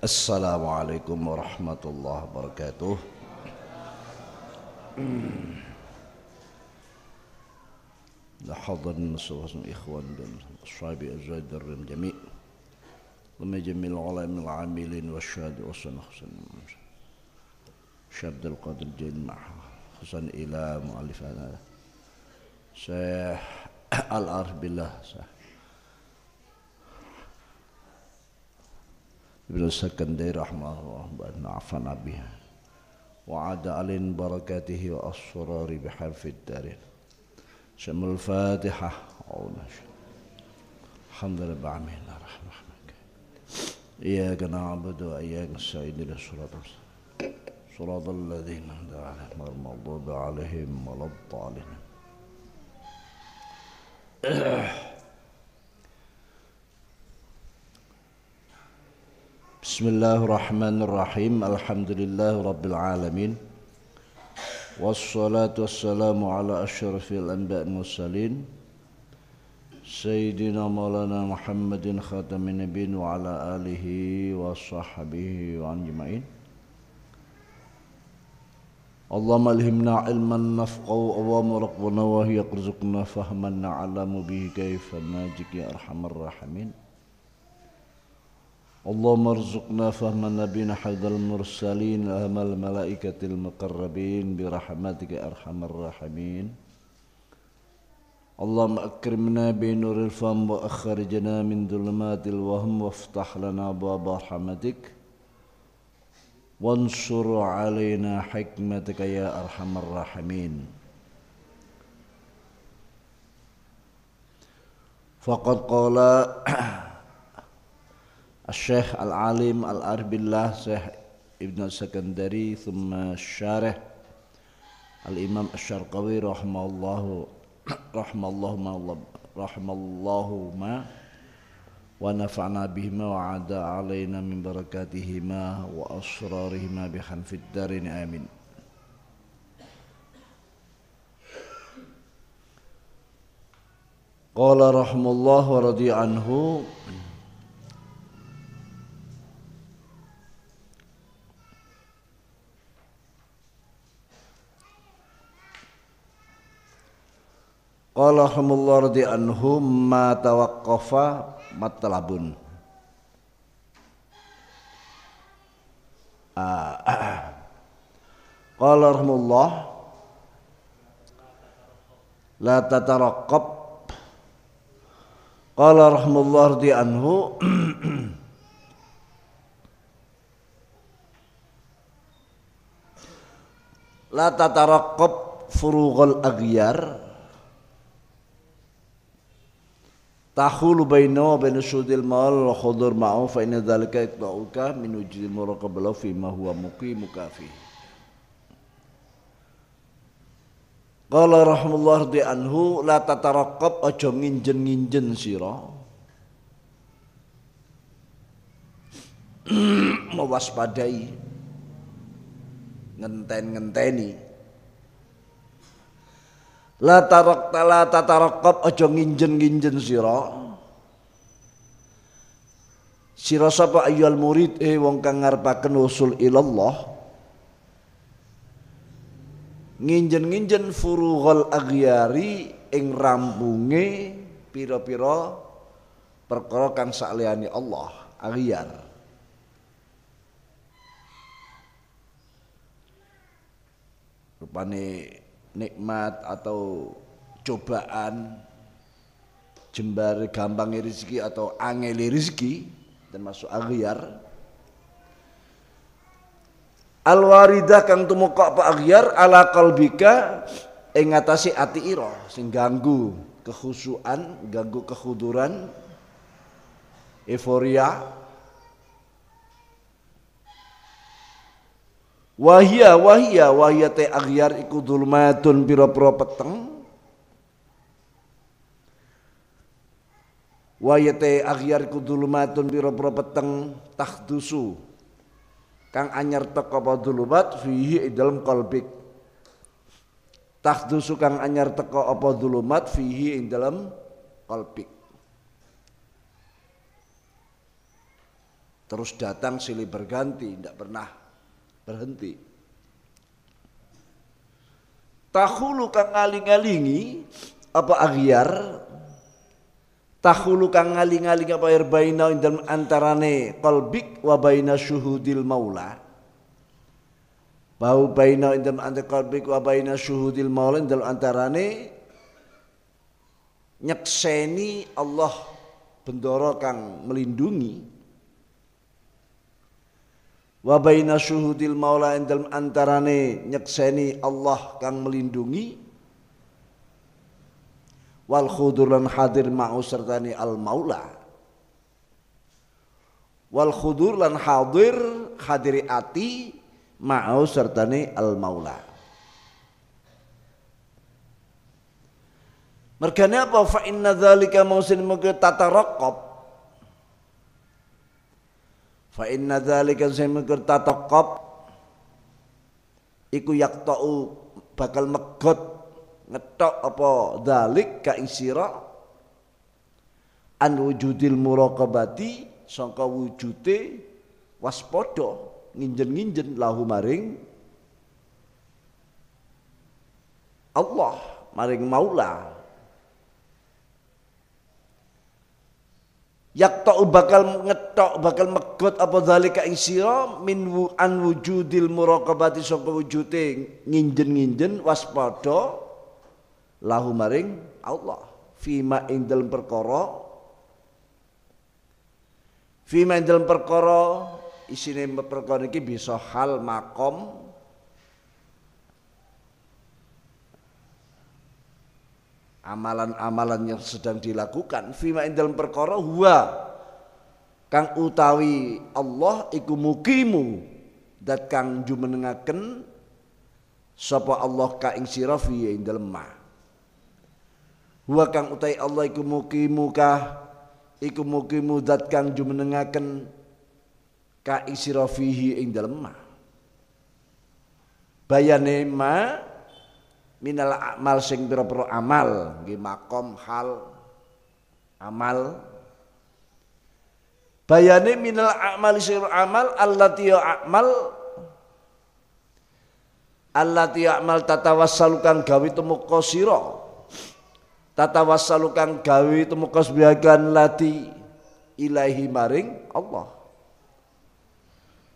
ورحمة الله وبركاته لحضرنا النصوص إخوان أصحاب أزواج الرم جميع ثم جميع العلماء العاملين والشهداء والصنع حسن شبد القدر الجيد مع حسن إلى مؤلف سيح الأرض بالله سيح ابن السكندري رحمه الله بأن عفنا بها وعاد علينا بركاته وأسرار بحرف الدارين شم الفاتحة عونا الحمد لله بعمين رحمة إياك نعبد وإياك نستعين للصراط صراط الذين أنعمت عليهم غير عليهم ولا الضالين Bismillahirrahmanirrahim. Alhamdulillah rabbil alamin. Wassalatu wassalamu ala asyrafil anbiya'il mursalin. Sayyidina Maulana Muhammadin khatamin nabiyyin wa ala alihi wa sahbihi wa ajmain. اللهم الهمنا علما نفقه اوامر ربنا وهي يرزقنا فهما نعلم به كيف ناجيك يا ارحم الراحمين اللهم ارزقنا فهم النبي حيث المرسلين أهم الملائكة المقربين برحمتك أرحم الراحمين اللهم أكرمنا بنور الفم وأخرجنا من ظلمات الوهم وافتح لنا باب رحمتك وانصر علينا حكمتك يا أرحم الراحمين فقد قال الشيخ العالم العربي الله شيخ ابن السكندري ثم الشارح الإمام الشرقوي رحمه الله رحمه الله ما رحمه الله ما ونفعنا بهما وعاد علينا من بركاتهما وأسرارهما بحنف الدارين آمين قال رحمه الله ورضي عنه Ah, qala rahimullah radhi anhum ma tawaqqafa matlabun. Qala la tataraqqab Qala rahimullah radhi anhu La tataraqqab furughal aghyar tahulu bainahu wa bain sudil maul wa khudur ma'u fa inna dzalika itba'uka min wujudil muraqabah fi ma huwa muqimu kafi Qala rahmullah di anhu la tataraqab aja nginjen-nginjen sira mewaspadai ngenten-ngenteni La tarak la tatarakab aja nginjen-nginjen siro Sira sapa ayal murid eh wong kang ngarepaken usul ilallah. Nginjen-nginjen furughal aghyari ing rampunge piro piro perkara kang sakliyane Allah, aghyar. Rupane nikmat atau cobaan jembar gampang rezeki atau angeli rezeki dan masuk agiar al waridah kang tumukok pak agyar ala kalbika ingatasi ati iro sing ganggu ganggu kehuduran euforia wahia wahia wahia te agyar iku dulmatun pira-pira peteng wahia te agyar iku dulmatun pira-pira peteng dusu kang anyar teko apa dulmat fihi dalam kolbik dusu kang anyar teko apa dulmat fihi dalam kolbik terus datang silih berganti tidak pernah berhenti. Tahulu kang ngaling-ngalingi apa agiar tahulu kang ngaling-ngaling apa irbaina dalam antarane kolbik wa baina syuhudil maula bau baina dalam antar kolbik wa baina syuhudil maula dalam antarane nyekseni Allah bendoro kang melindungi wa baina syuhudil maula indal antarane nyekseni Allah kang melindungi wal lan hadir ma'u sertani al maula wal khudur lan hadir hadiri ati ma'u sertani al maula Mergane apa fa inna dzalika mausin mugi tatarakab Fa inna dzalika samikur tataqab iku yaktau bakal megot ngetok apa dalik ka ing sira an wujudil muraqabati sangka wujute waspada nginjen-nginjen lahu maring Allah maring maulah. yaktau bakal ngetok bakal megot apa zalika ing sira min wu an wujudil muraqabati saka wujude nginjen-nginjen waspada lahu maring Allah fima ing dalem perkara fima ing dalem perkara isine perkara iki bisa hal makom amalan-amalan yang sedang dilakukan fima indal perkara huwa kang utawi Allah iku mukimu dat kang jumenengaken sapa Allah ka ing sira fi indal ma huwa kang utawi Allah iku mukimu ka iku mukimu dat kang jumenengaken ka ing sira fi indal ma bayane ma minal amal sing pira-pira amal nggih makom hal amal bayane minal amal sing amal allati amal allati amal tata kang gawi temu kosiro tata kang gawi temu sebagian lati ilahi maring Allah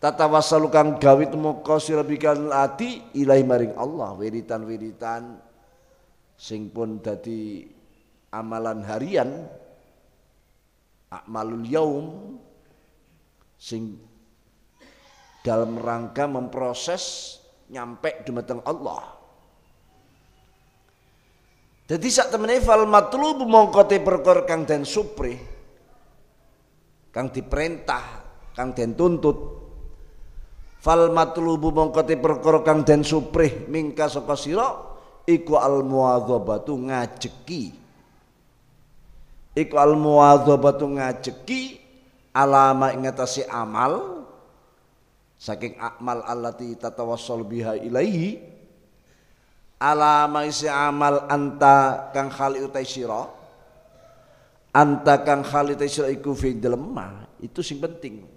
Tata wasalukan gawit moko sirabikan ati ilahi maring Allah wiritan-wiritan sing pun dadi amalan harian akmalul yaum sing dalam rangka memproses nyampe dumateng Allah. Jadi saat temennya fal matlub mongkote perkor kang den supri kang diperintah kang den tuntut fal matlubu mongkoti perkara kang den suprih mingka saka sira iku al muadzabatu ngajeki iku al muadzabatu ngajeki alama ingatasi amal saking akmal allati tatawassal biha ilaihi alama isi amal anta kang khali utai sira anta kang khali utai sira iku fi dilemah itu sing penting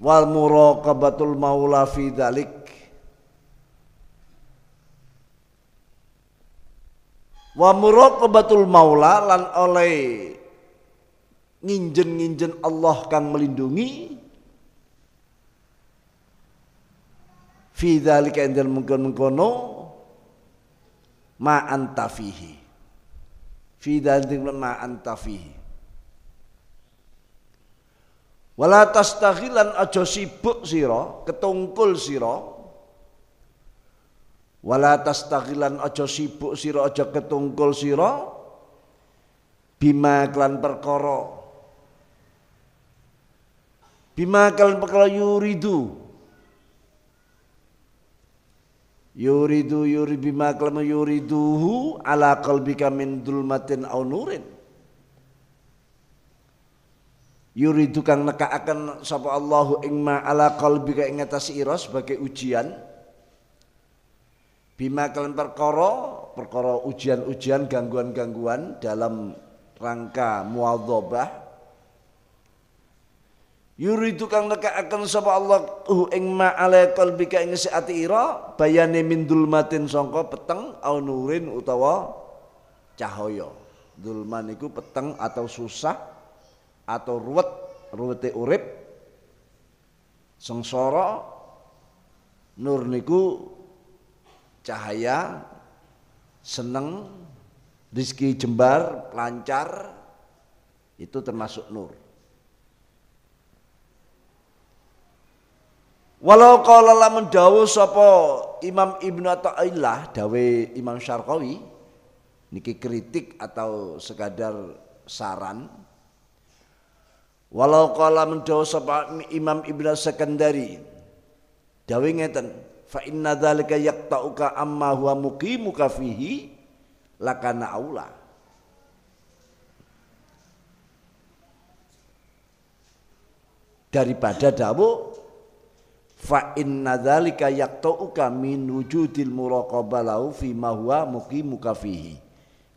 wal muraqabatul maula fi dalik wa muraqabatul maula lan oleh nginjen-nginjen Allah kang melindungi fi dalika endel mungkin mengkono ma antafihi fi dalika ma antafihi Wala tastaghilan aja sibuk sira, ketungkul sira. Wala tastaghilan aja sibuk sira, aja ketungkul sira. Bima klan perkara. Bima klan perkara yuridu. Yuridu yuri bima klan yuriduhu ala qalbika min dulmatin au nurin. Yuri yuridu neka akan sapa Allahu ing ma ala qalbika ing atas ira sebagai ujian bima kalian perkoro perkoro ujian-ujian gangguan-gangguan dalam rangka Yuri yuridu neka akan sapa Allahu ing ma ala qalbika ing ati ira bayane min dulmatin songko peteng au nurin utawa cahoyo dulman itu peteng atau susah atau ruwet ruwete urip sengsara nur niku cahaya seneng rizki jembar lancar itu termasuk nur Walau kalau lamun mendawu sopo Imam Ibnu Athaillah dawe Imam Syarqawi niki kritik atau sekadar saran Walau kala mendawa sapa Imam Ibnu Sekandari. Dawi ngeten, fa inna dzalika yaqta'uka amma huwa muqimuka fihi lakana aula. Daripada dawu fa inna dzalika yaqta'uka min wujudil muraqabalau fi ma huwa muqimuka fihi.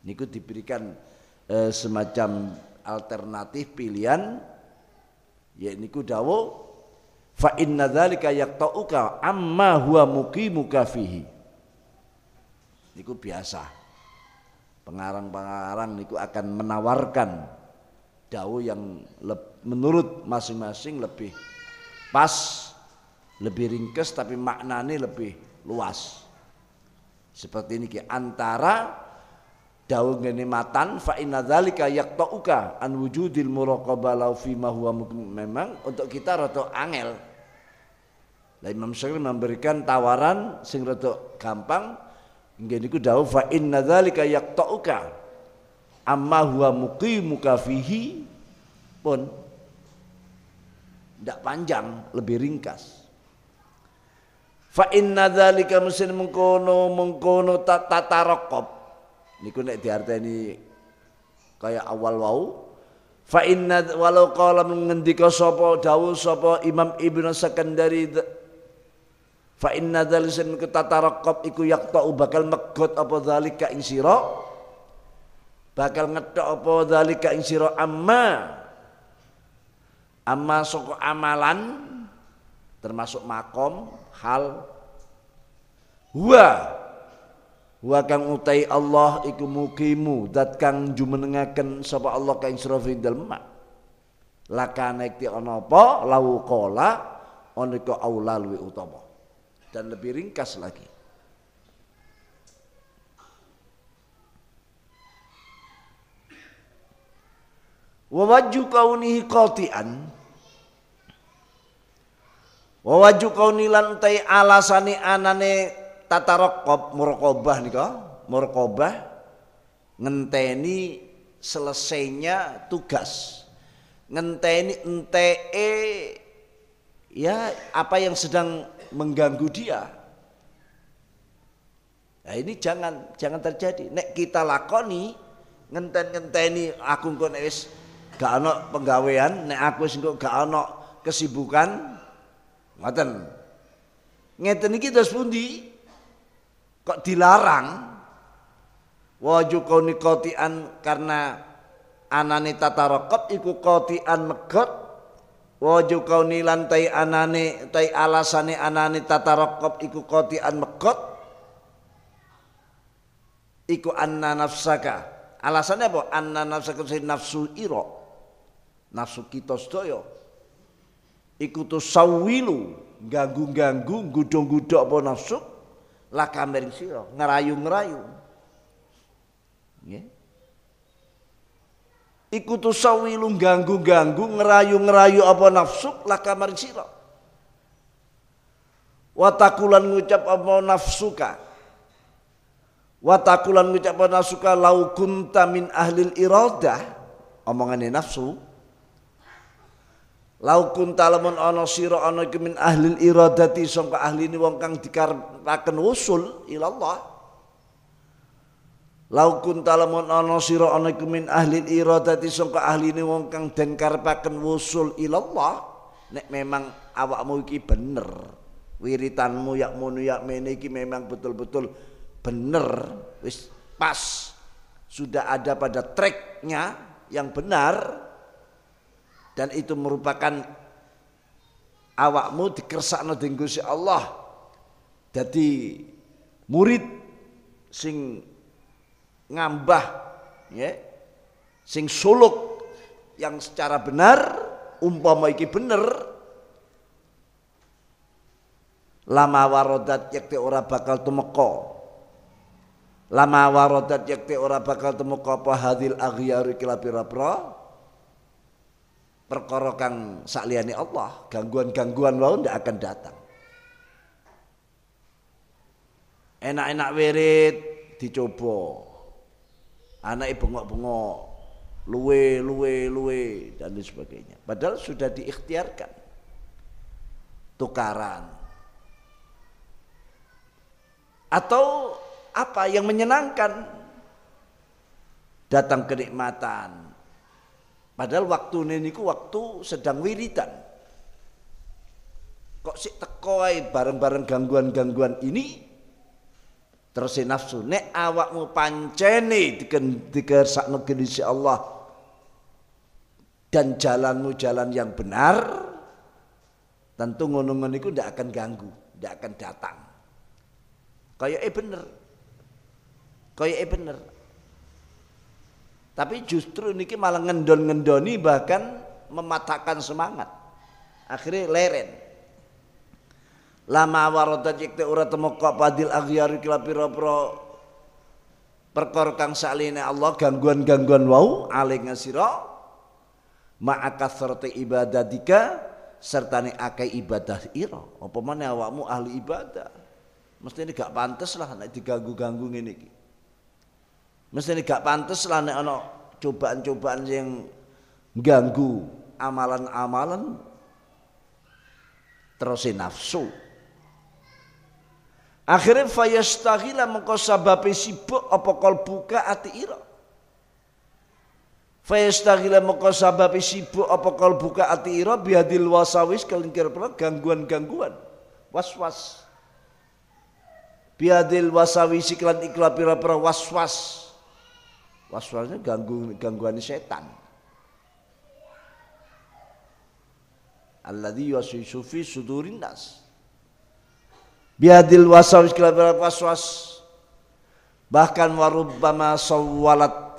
Niku diberikan eh, semacam alternatif pilihan yaitu dawo dawuh fa inna dzalika yaqta'uka amma huwa muqimuka fihi niku biasa pengarang-pengarang niku akan menawarkan dawo yang menurut masing-masing lebih pas lebih ringkes tapi maknanya lebih luas seperti ini antara daun ngene matan fa inna dzalika yaqta'uka an wujudil muraqabah law fi ma huwa memang untuk kita rada angel. Lah Imam Syafi'i memberikan tawaran sing rada gampang nggih niku dawuh fa inna dzalika yaqta'uka amma huwa muqimuka fihi pun ndak panjang lebih ringkas fa inna dzalika mesin mengkono mengkono tatarokob niku nek diarteni kaya awal wau fa inna walau qala ngendika sapa dawu sapa Imam Ibnu sekandari fa inna dzalisan ketatarakab iku yaqta'u bakal megot apa zalika ing sira bakal ngetok apa zalika ing sira amma amma soko amalan termasuk makom hal huwa wa kang utai Allah iku mukimu dat kang jumenengaken sapa Allah kang sira fi dalma lakane iki ana apa lau qala anika aula utama dan lebih ringkas lagi wa wajju kaunihi qati'an wa wajju kaunilan tai alasani anane tatarokob murkobah kok murkobah ngenteni selesainya tugas ngenteni ente ya apa yang sedang mengganggu dia nah ini jangan jangan terjadi nek kita lakoni ngenten ngenteni aku kok wis gak ana penggawean nek aku wis gak ana kesibukan ngoten ngeten iki terus pundi kok dilarang waju kauni kotian karena anane tatarokot iku kotian megot waju kauni lantai anane tai alasane anane tatarokot iku kotian megot iku anna nafsaka alasannya apa anna nafsaka nafsu iro nafsu kita sedaya iku sawwilu ganggu-ganggu gudong gudok apa nafsu laka mering siro, ngerayu-ngerayu Yeah. Ikutu tusawilu ganggu-ganggu ngerayu-ngerayu apa nafsu laka mering siro. watakulan ngucap apa nafsuka watakulan ngucap apa nafsuka laukunta min ahlil iradah omongannya nafsu Laukun talamun ana sira ana iki min ahlil iradati sangka ahline wong kang dikarepaken usul ilallah. Laukun talamun ana sira ana iku min ahlil iradati sangka ahline wong kang den karepaken wusul ilallah nek memang awakmu iki bener wiritanmu yak mono yak mene iki memang betul-betul bener wis pas sudah ada pada tracknya yang benar dan itu merupakan awakmu dikersakno dening si Allah jadi murid sing ngambah ya sing suluk yang secara benar umpama iki bener lama warodat yakti ora bakal tumeka lama warodat yakti ora bakal tumeka apa hadil aghyar kila pira perkara kang sakliyane Allah, gangguan-gangguan wau tidak akan datang. Enak-enak wirid dicoba. ibu bengok-bengok, luwe luwe luwe dan lain sebagainya. Padahal sudah diikhtiarkan. Tukaran. Atau apa yang menyenangkan datang kenikmatan Padahal waktu niku waktu sedang wiridan. Kok sik tekoi bareng-bareng gangguan-gangguan ini terus nafsu nek awakmu pancene dikersakno gelisih Allah dan jalanmu jalan yang benar tentu ngono-ngono itu tidak akan ganggu, tidak akan datang. Kayak eh bener. Kayak eh bener. Tapi justru niki malah ngendon-ngendoni bahkan mematahkan semangat. Akhirnya leren. Lama warota cek te ura kok padil aghyari kila piro pro kang saline Allah gangguan-gangguan wau aling ngasira ma'akathrati ibadatika serta ni akai ibadah iro. apa mana awakmu ahli ibadah mesti ini gak pantas lah nak diganggu-ganggu ini mesti gak pantas lah nek ana cobaan-cobaan yang ganggu amalan-amalan terus nafsu akhirnya fayastaghila mengko sababe sibuk apa buka ati ira Fayastaghila mengko sababe sibuk apa buka ati ira biadil wasawis kelingkir gangguan-gangguan was-was biadil wasawis iklan ikla pira-pira was-was waswasnya ganggu gangguan setan alladzi yuwaswisu fi sudurin nas biadil waswas waswas bahkan warubbama sawwalat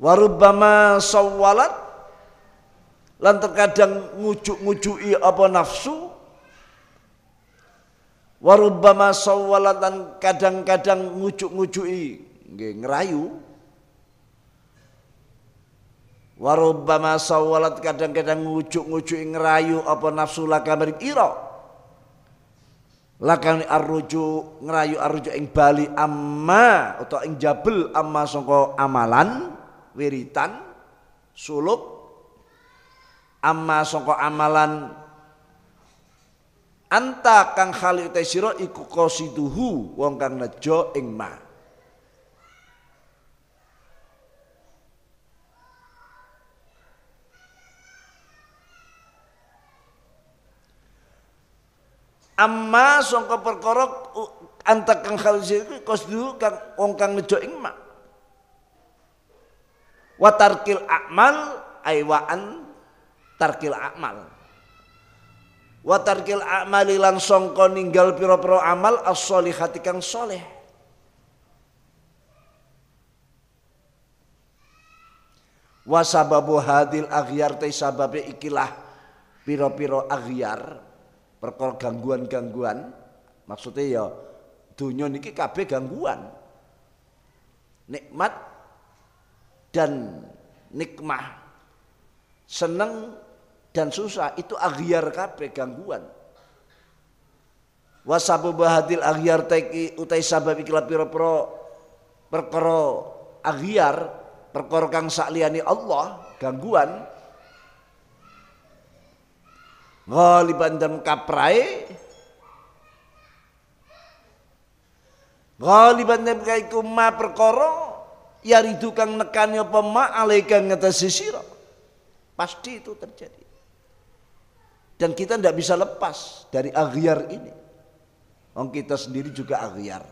warubbama sawwalat lan terkadang ngucuk ngucui apa nafsu warubbama sawwalat dan kadang-kadang ngucuk ngucui nggih ngerayu Warubama sawalat kadang-kadang ngucuk ngujuk ngerayu apa nafsu laka maring iro Lakani arruju ngerayu arruju ing bali amma atau ing jabel amma songko amalan wiritan suluk amma songko amalan anta kang khali utai siro iku kosiduhu wong kang nejo ing ma amma sangka perkara antak kang khalisi kuwi qasdu kang wong kang nejo ing mak wa tarkil a'mal aiwaan tarkil a'mal wa tarkil a'mali lan sangka ninggal pira-pira amal as-solihati kang soleh wa sababu hadil aghyar te sababe ikilah pira-pira aghyar perkara gangguan-gangguan maksudnya ya dunia niki kabeh gangguan nikmat dan nikmah seneng dan susah itu agiar kabeh gangguan wasabu bahadil agiar taiki utai sabab ikilah piro pro perkara agiar perkara kang sakliyane Allah gangguan Ghaliban dan kaprai Ghaliban dan kai ma perkoro, yari tukang nekani apa ma alaika ngatasi sira. Pasti itu terjadi. Dan kita tidak bisa lepas dari agiar ini. Wong kita sendiri juga agiar.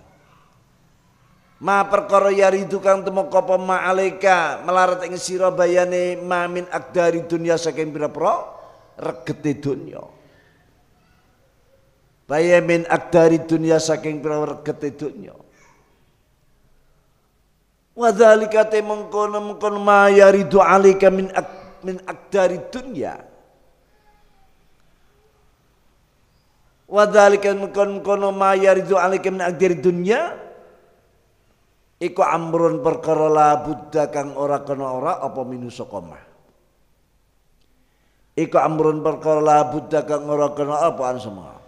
Ma perkara yari tukang temoko kopo ma alaika melarat ing sira bayane ma min akdari dunia saking pira-pira regete dunya Baya min akdari dunia saking pira regete dunya Wadhalika te mengkono-mengkono ma yaridu alika min, ak, min akdari dunya Wadhalika mengkono-mengkono ma yaridu alika min akdari dunya Iku amrun perkara la buddha kang ora kena ora apa minu Iku amrun perkara la buddha kang ora kena semua.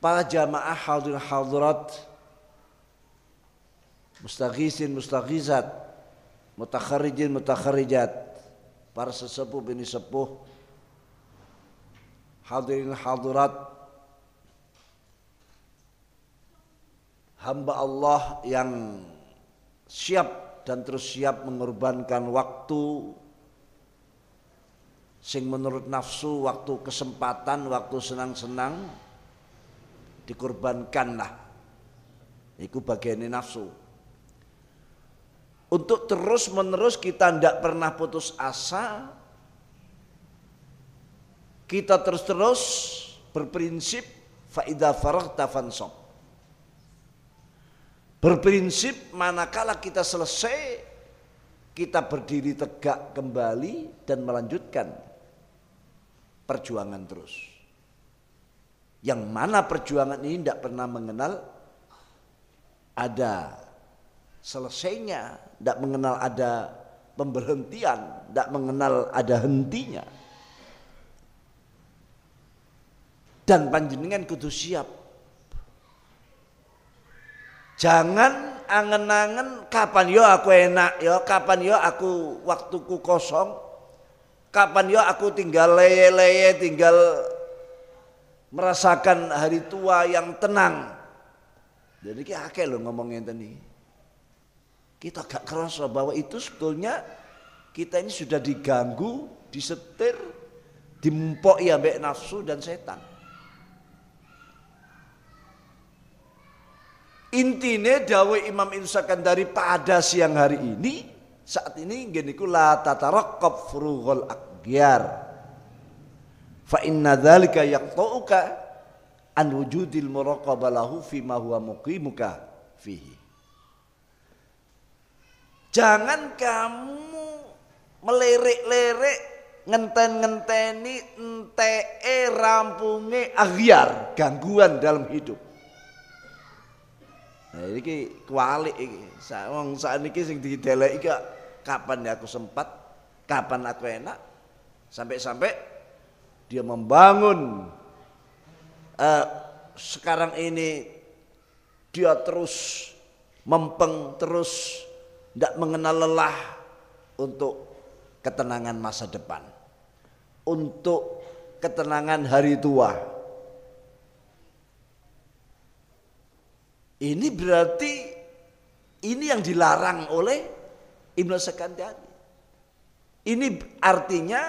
Para jamaah hadir hadirat mustaghisin mustaghizat mutakharijin mutakharijat para sesepuh bini sepuh hadirin hadirat hamba Allah yang siap dan terus siap mengorbankan waktu sing menurut nafsu waktu kesempatan waktu senang-senang dikorbankan dikorbankanlah itu bagiannya nafsu untuk terus menerus kita tidak pernah putus asa kita terus terus berprinsip faida farag tafansob berprinsip manakala kita selesai kita berdiri tegak kembali dan melanjutkan perjuangan terus. Yang mana perjuangan ini tidak pernah mengenal ada selesainya, tidak mengenal ada pemberhentian, tidak mengenal ada hentinya. Dan panjenengan kudu siap. Jangan angen-angen kapan yo aku enak yo, kapan yo aku waktuku kosong, Kapan ya aku tinggal leye-leye, tinggal merasakan hari tua yang tenang. Jadi kita akeh lo ngomong tadi. Kita gak kerasa bahwa itu sebetulnya kita ini sudah diganggu, disetir, dimpok ya mbak nafsu dan setan. intinya jawab Imam Insakan daripada siang hari ini saat ini geniku la tatarakab furughal akgiar fa inna dzalika yaqta'uka an wujudil muraqabah fi ma huwa muqimuka fihi jangan kamu melirik-lirik ngenten-ngenteni ente rampunge akhyar gangguan dalam hidup Nah, ini kualik ini. Wong saat ini sing dideleki kok kapan ya aku sempat, kapan aku enak, sampai-sampai dia membangun. Uh, sekarang ini dia terus mempeng terus, tidak mengenal lelah untuk ketenangan masa depan, untuk ketenangan hari tua. Ini berarti ini yang dilarang oleh Ibnu Sekandari. Ini artinya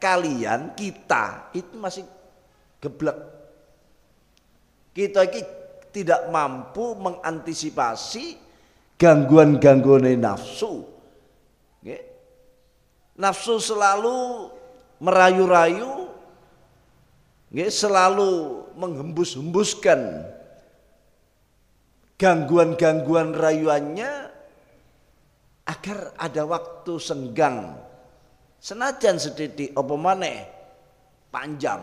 kalian kita itu masih geblek. Kita ini tidak mampu mengantisipasi gangguan-gangguan nafsu. Nafsu selalu merayu-rayu, selalu menghembus-hembuskan gangguan-gangguan rayuannya agar ada waktu senggang senajan sedikit opo maneh panjang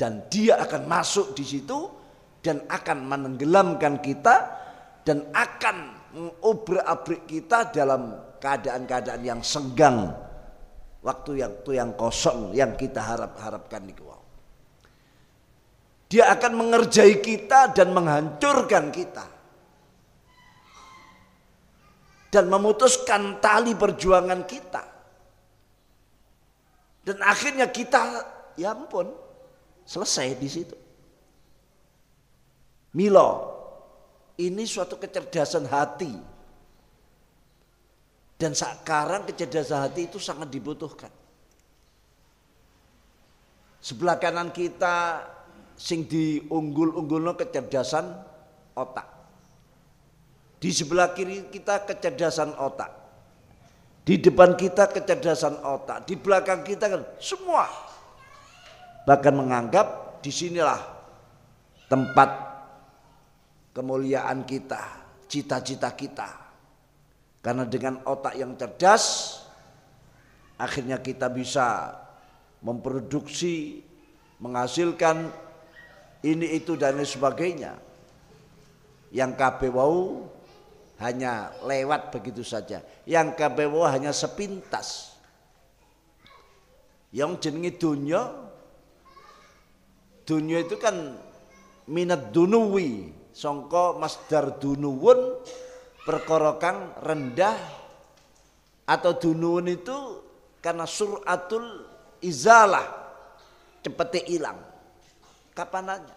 dan dia akan masuk di situ dan akan menenggelamkan kita dan akan mengubrak abrik kita dalam keadaan-keadaan yang senggang waktu yang waktu yang kosong yang kita harap-harapkan di Dia akan mengerjai kita dan menghancurkan kita dan memutuskan tali perjuangan kita. Dan akhirnya kita, ya ampun, selesai di situ. Milo, ini suatu kecerdasan hati. Dan sekarang kecerdasan hati itu sangat dibutuhkan. Sebelah kanan kita sing diunggul-unggulno kecerdasan otak. Di sebelah kiri kita kecerdasan otak. Di depan kita kecerdasan otak, di belakang kita kan semua. Bahkan menganggap disinilah tempat kemuliaan kita, cita-cita kita. Karena dengan otak yang cerdas, akhirnya kita bisa memproduksi, menghasilkan ini itu dan lain sebagainya. Yang kabeh hanya lewat begitu saja. Yang kebewo hanya sepintas. Yang jenenge dunia, dunia itu kan minat dunuwi, songko masdar dunuwun, perkorokan rendah atau dunuwun itu karena suratul izalah cepetnya hilang kapan aja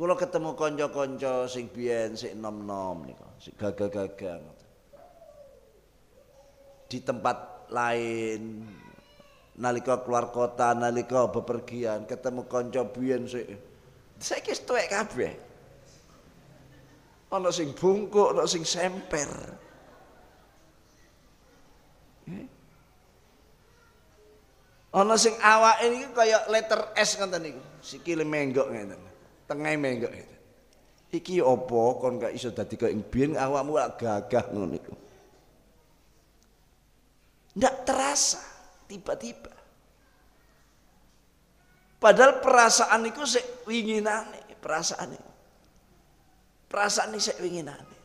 Kula ketemu konco-konco, sing biyen nom-nom nika, sik gagah-gagah Di tempat lain nalika keluar kota, nalika bepergian ketemu kanca biyen sik saiki wis tuwek kabeh. Ana sing bungkuk, ana sing semper. Eh? Ana sing awake niki kaya letter S ngoten niku, sikile menggok nih tengah menggak itu. Iki opo kon gak iso dadi kaya biyen awakmu lak gagah ngono iku. Ndak terasa tiba-tiba. Padahal perasaan iku sik winginane, perasaan iku. Perasaan iki sik winginane.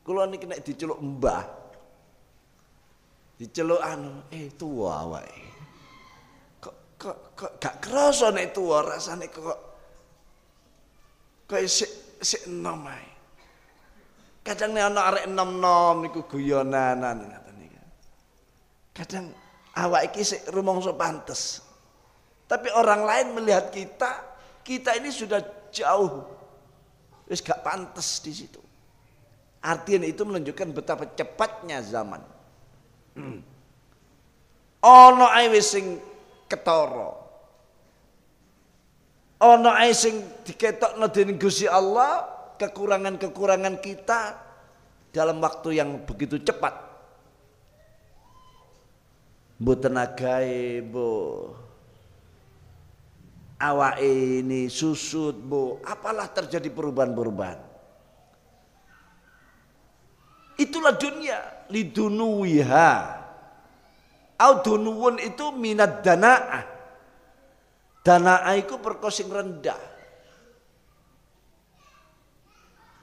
Kula niki nek diceluk mbah diceluk anu, eh tua awake. Kok kok kok gak kerasa nek rasane kok kaya sik sik enom ae. Kadang nek ana arek enom-enom niku guyonanan ngoten kan, Kadang awak iki sik rumangsa pantes. Tapi orang lain melihat kita, kita ini sudah jauh. Wis gak pantas di situ. Artinya itu menunjukkan betapa cepatnya zaman. Oh Ono ae wis sing ketara. Ono aising sing diketokno gusi Allah kekurangan-kekurangan kita dalam waktu yang begitu cepat. Bu tenaga bu awak ini susut, bu apalah terjadi perubahan-perubahan. Itulah dunia lidunuiha. Audunuun itu minat dana'ah Dana Aiku perkosing rendah. rendah.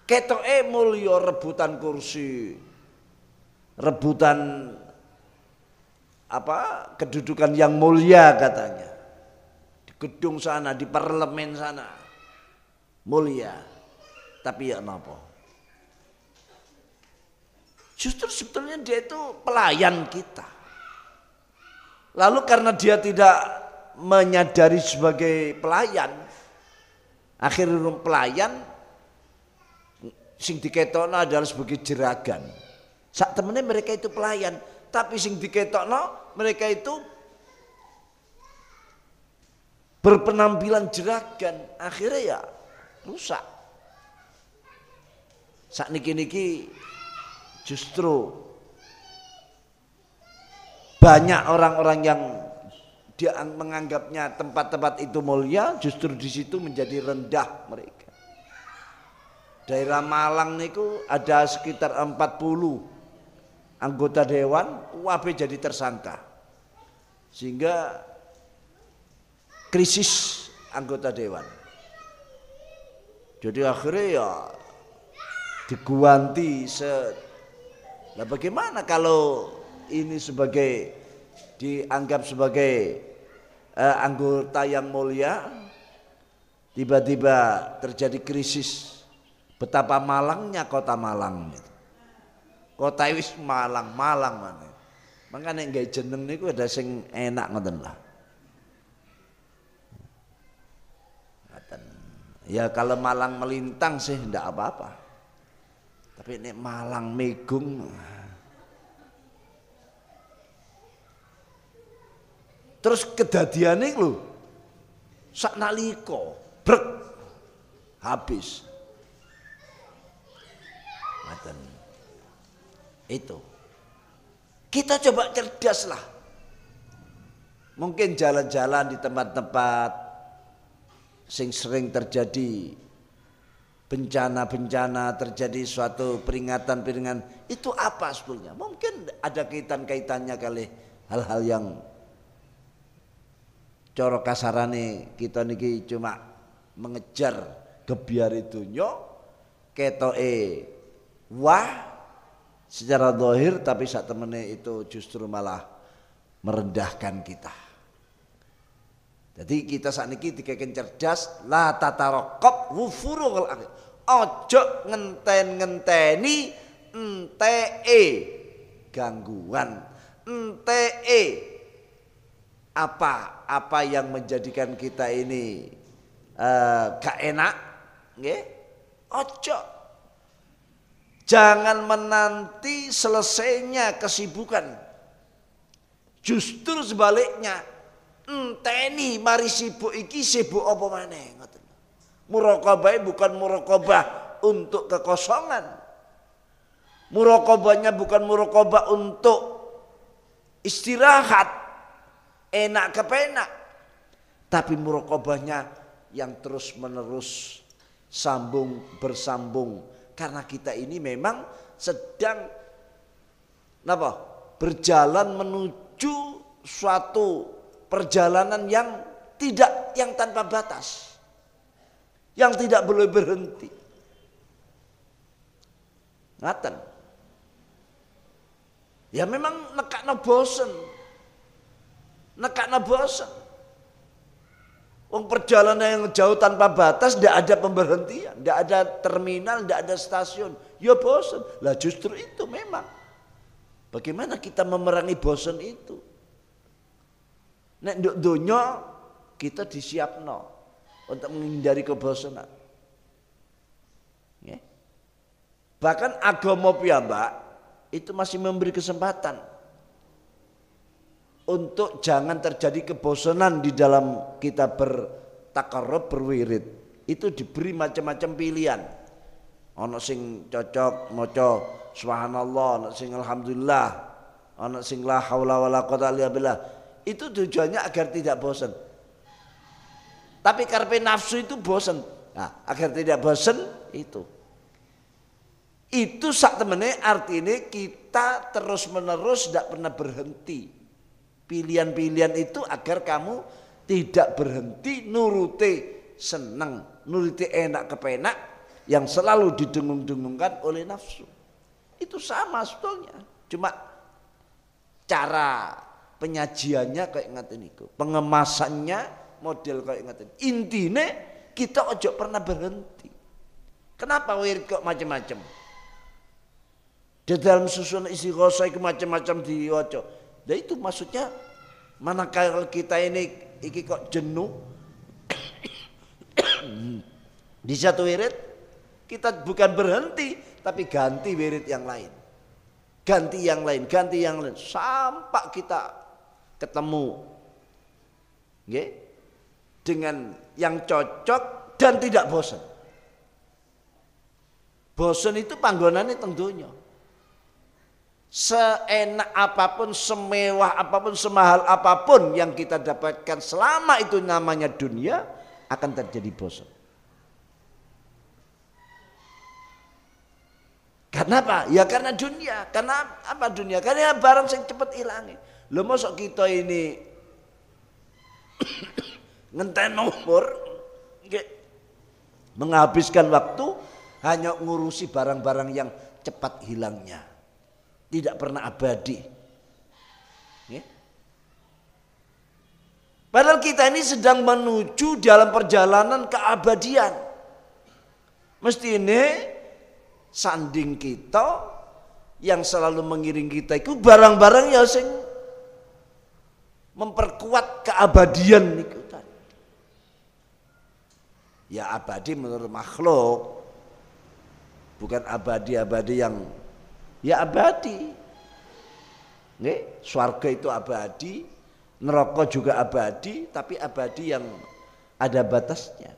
Ketoke mulio rebutan kursi. Rebutan apa? kedudukan yang mulia katanya. Di gedung sana, di parlemen sana. Mulia. Tapi ya kenapa? Justru sebetulnya dia itu pelayan kita. Lalu karena dia tidak menyadari sebagai pelayan akhir pelayan sing diketokno adalah sebagai jeragan Saat temennya mereka itu pelayan tapi sing diketokno mereka itu berpenampilan jeragan akhirnya ya rusak sak niki niki justru banyak orang-orang yang dia menganggapnya tempat-tempat itu mulia justru di situ menjadi rendah mereka daerah Malang niku ada sekitar 40 anggota dewan UAB jadi tersangka sehingga krisis anggota dewan jadi akhirnya ya diguanti se nah bagaimana kalau ini sebagai dianggap sebagai uh, anggota yang mulia tiba-tiba terjadi krisis betapa malangnya kota Malang gitu. kota wis Malang Malang mana makanya nggak jeneng niku ada sing enak ngoten lah ya kalau Malang melintang sih tidak apa-apa tapi ini Malang Megung Terus kedatian lho sak naliko brek habis. Maten. Itu. Kita coba cerdaslah. Mungkin jalan-jalan di tempat-tempat sing sering terjadi bencana-bencana terjadi suatu peringatan-peringatan itu apa sebetulnya mungkin ada kaitan-kaitannya kali hal-hal yang cara kasarane kita niki cuma mengejar kebiar keto e wah secara dohir tapi saat temene itu justru malah merendahkan kita jadi kita saat ini dikeken cerdas la tatarokop wufurul akhir ojo ngenten ngenteni ente e gangguan nte e apa apa yang menjadikan kita ini uh, gak enak nggih ojo jangan menanti selesainya kesibukan justru sebaliknya enteni mari sibuk iki sibuk apa maneh ngoten bukan muraqabah untuk kekosongan muraqabahnya bukan muraqabah untuk istirahat enak kepenak. Tapi murokobahnya yang terus menerus sambung bersambung. Karena kita ini memang sedang apa, berjalan menuju suatu perjalanan yang tidak yang tanpa batas. Yang tidak boleh berhenti. Ngaten. Ya memang nekak bosen nekakna bosan. Wong perjalanan yang jauh tanpa batas, tidak ada pemberhentian, tidak ada terminal, tidak ada stasiun. Ya bosan. Lah justru itu memang. Bagaimana kita memerangi bosan itu? Nek nduk donya kita disiapno untuk menghindari kebosanan. Bahkan agama piyambak itu masih memberi kesempatan untuk jangan terjadi kebosanan di dalam kita bertakarub berwirid itu diberi macam-macam pilihan ono sing cocok moco subhanallah ono sing alhamdulillah ono sing la haula wala quwata illa billah itu tujuannya agar tidak bosan tapi karpe nafsu itu bosan nah, agar tidak bosan itu itu sak temene artinya kita terus menerus tidak pernah berhenti Pilihan-pilihan itu agar kamu tidak berhenti nuruti senang, nuruti enak kepenak yang selalu didengung-dengungkan oleh nafsu. Itu sama sebetulnya. Cuma cara penyajiannya kayak ngatain itu, pengemasannya model kayak ngatain Intine kita ojo pernah berhenti. Kenapa wirid kok macam-macam? Di dalam susunan isi kosai itu macam-macam diwaca. Ya itu maksudnya manakala kita ini iki kok jenuh di satu wirid kita bukan berhenti tapi ganti wirid yang lain. Ganti yang lain, ganti yang lain sampai kita ketemu okay? dengan yang cocok dan tidak bosan. Bosan itu panggonannya tentunya seenak apapun, semewah apapun, semahal apapun yang kita dapatkan selama itu namanya dunia akan terjadi bosan. Kenapa? Ya karena dunia. Karena apa dunia? Karena barang yang cepat hilang. Lo masuk kita ini ngenten nomor, menghabiskan waktu hanya ngurusi barang-barang yang cepat hilangnya tidak pernah abadi. Ya. Padahal kita ini sedang menuju dalam perjalanan keabadian. Mesti ini sanding kita yang selalu mengiring kita itu barang-barang ya sing memperkuat keabadian itu Ya abadi menurut makhluk bukan abadi-abadi yang ya abadi. nih swarga itu abadi, neraka juga abadi, tapi abadi yang ada batasnya.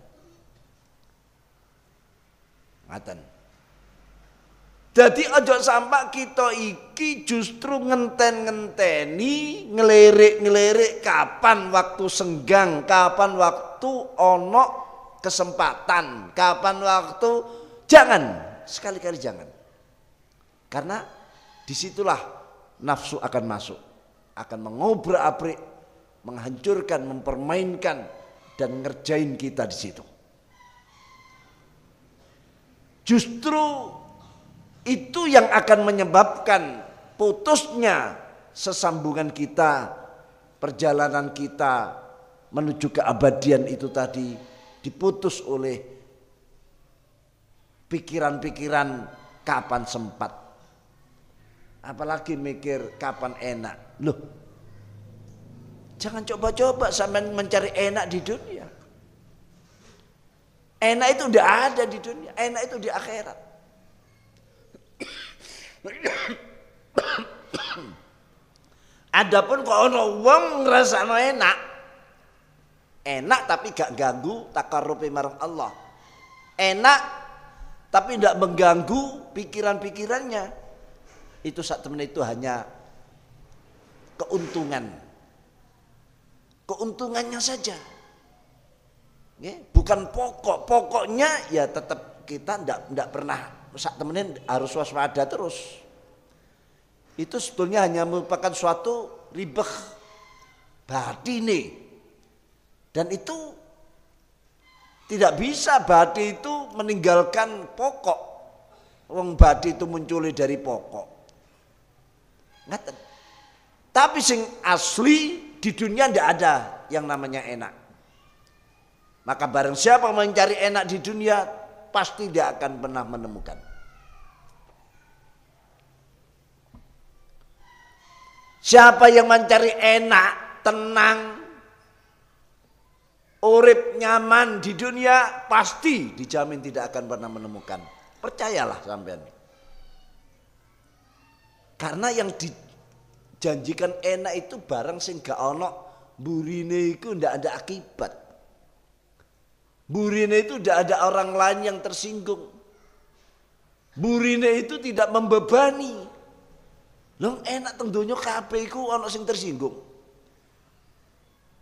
Ngaten. Jadi ojo sampah kita iki justru ngenten-ngenteni, ngelirik-ngelirik kapan waktu senggang, kapan waktu onok kesempatan, kapan waktu jangan, sekali-kali jangan. Karena disitulah nafsu akan masuk, akan mengobrak-abrik, menghancurkan, mempermainkan dan ngerjain kita di situ. Justru itu yang akan menyebabkan putusnya sesambungan kita, perjalanan kita menuju keabadian itu tadi diputus oleh pikiran-pikiran kapan sempat Apalagi mikir kapan enak. Loh. Jangan coba-coba sampai mencari enak di dunia. Enak itu udah ada di dunia, enak itu di akhirat. Adapun kok orang wong ngrasakno enak, enak tapi gak ganggu takar takarupi marang Allah. Enak tapi tidak mengganggu pikiran-pikirannya itu saat temen itu hanya keuntungan keuntungannya saja ya, bukan pokok pokoknya ya tetap kita tidak tidak pernah saat temenin harus waspada terus itu sebetulnya hanya merupakan suatu ribeh nih, dan itu tidak bisa badi itu meninggalkan pokok. Wong badi itu muncul dari pokok. Ngaten. Tapi sing asli di dunia ndak ada yang namanya enak. Maka bareng siapa mencari enak di dunia pasti dia akan pernah menemukan. Siapa yang mencari enak, tenang, urip nyaman di dunia pasti dijamin tidak akan pernah menemukan. Percayalah sampean. Karena yang dijanjikan enak itu barang sing gak ono burine itu ndak ada akibat. Burine itu ndak ada orang lain yang tersinggung. Burine itu tidak membebani. Long enak tentunya kape itu ono sing tersinggung.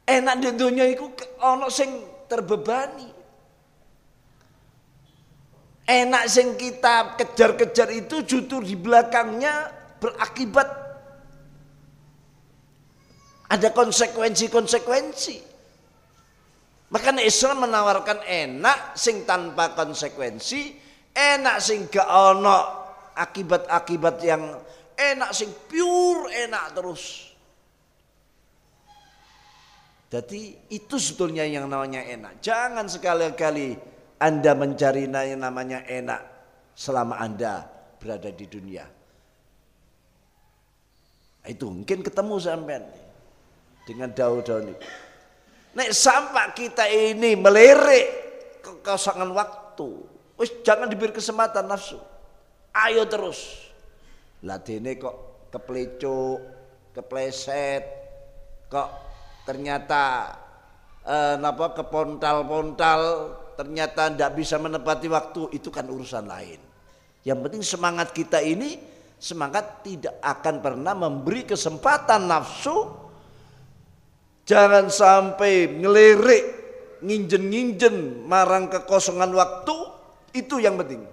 Enak tentunya itu ono sing terbebani. Enak sing kita kejar-kejar itu jutur di belakangnya berakibat ada konsekuensi-konsekuensi. Makanya Islam menawarkan enak sing tanpa konsekuensi, enak sing gak ono akibat-akibat yang enak sing pure enak terus. Jadi itu sebetulnya yang namanya enak. Jangan sekali-kali Anda mencari yang namanya enak selama Anda berada di dunia. Itu mungkin ketemu sampean dengan daun-daun itu. Nek sampah kita ini melirik kekosongan waktu. Wis jangan diberi kesempatan nafsu. Ayo terus. Lah dene kok keplecuk, kepleset, kok ternyata eh, napa kepontal-pontal, ternyata tidak bisa menepati waktu, itu kan urusan lain. Yang penting semangat kita ini Semangat tidak akan pernah memberi kesempatan nafsu jangan sampai ngelirik nginjen-nginjen marang kekosongan waktu itu yang penting.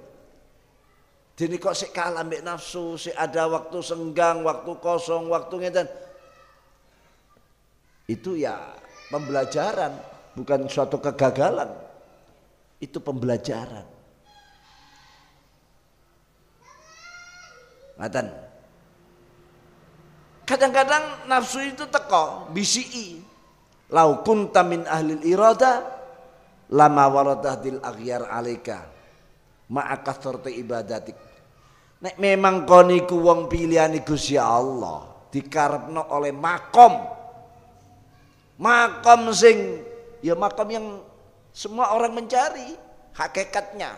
Jadi kok si kalah ambek nafsu, si ada waktu senggang, waktu kosong, waktu ngeten. Itu ya pembelajaran, bukan suatu kegagalan. Itu pembelajaran. Ngatan. Kadang-kadang nafsu itu teko, bisi. Lau kunta min ahlil irada lama dil aghyar alaika ma'akathorte ibadatik. Nek memang koniku wong pilihan Gusti Allah dikarepno oleh makom. Makom sing ya makom yang semua orang mencari hakikatnya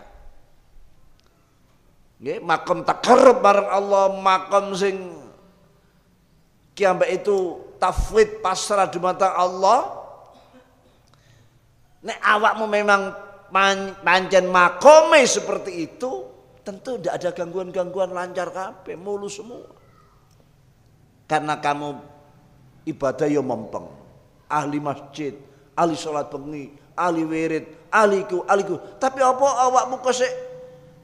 Nggih, makom takarrub bareng Allah, makom sing kiambek itu tafwid pasrah di mata Allah. Nek awakmu memang pancen makome seperti itu, tentu tidak ada gangguan-gangguan lancar kabeh, mulus semua. Karena kamu ibadah yo ya mempeng. Ahli masjid, ahli sholat bengi, ahli wirid, ahliku, ahliku. Tapi apa awakmu kosek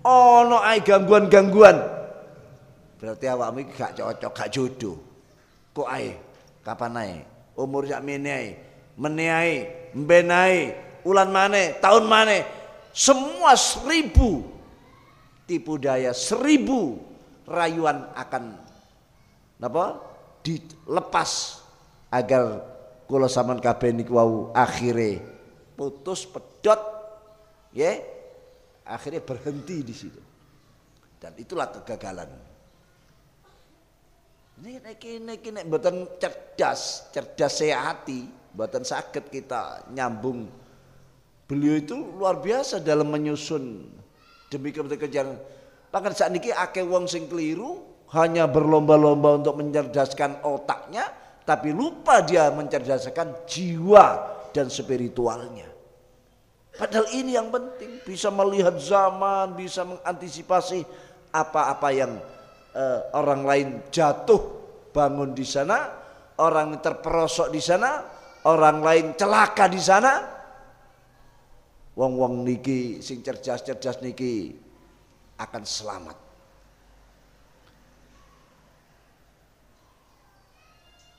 ono oh, ae gangguan-gangguan. Berarti awakmu iki gak cocok, gak jodoh. Kok ae? Kapan ae? Umur sak mene ae, mene ae, ulan mane? tahun mane? Semua seribu tipu daya, seribu rayuan akan napa? dilepas agar kula sampean kabeh niku wau akhire putus pedot nggih yeah? akhirnya berhenti di situ. Dan itulah kegagalan. ini nek nek nek boten cerdas, cerdas sehati hati, boten sakit kita nyambung. Beliau itu luar biasa dalam menyusun demi kepentingan Bahkan saat ini akeh wong sing keliru hanya berlomba-lomba untuk mencerdaskan otaknya tapi lupa dia mencerdaskan jiwa dan spiritualnya. Padahal ini yang penting, bisa melihat zaman, bisa mengantisipasi apa-apa yang uh, orang lain jatuh bangun di sana, orang terperosok di sana, orang lain celaka di sana. Wong-wong niki sing cerdas-cerdas niki akan selamat.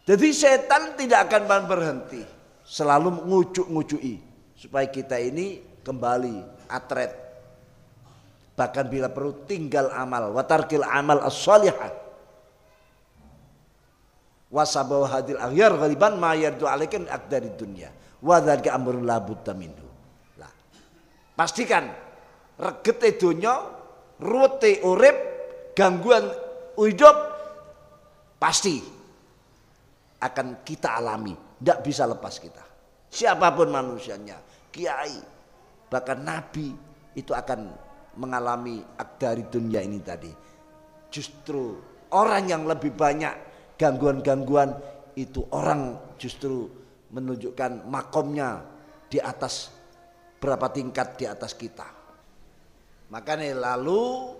Jadi setan tidak akan berhenti, selalu ngucuk-ngucui supaya kita ini kembali atret bahkan bila perlu tinggal amal watarkil amal as-salihah wasabaw hadil aghyar ghaliban ma yardu alaikum akdari dunya wa dzalika amrul la budda minhu lah pastikan regete donya rute urip gangguan hidup pasti akan kita alami tidak bisa lepas kita siapapun manusianya kiai, bahkan nabi itu akan mengalami dari dunia ini tadi. Justru orang yang lebih banyak gangguan-gangguan itu orang justru menunjukkan makomnya di atas berapa tingkat di atas kita. Makanya lalu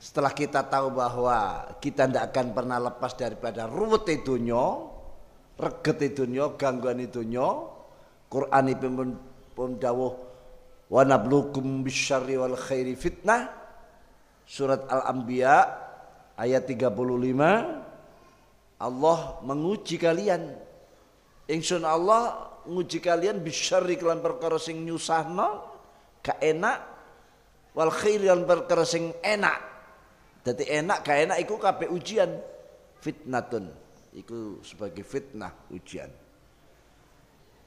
setelah kita tahu bahwa kita tidak akan pernah lepas daripada ruwet itu nyo, reget itu nyo, gangguan itu nyo, Quran pun pun dawuh wa nablukum bisyarri wal khairi fitnah surat Al-Anbiya ayat 35 Allah menguji kalian Ingsun Allah menguji kalian bisyarri kelan perkara sing nyusahna gak enak wal khairi lan perkara sing enak jadi enak gak enak iku kabeh ujian fitnatun iku sebagai fitnah ujian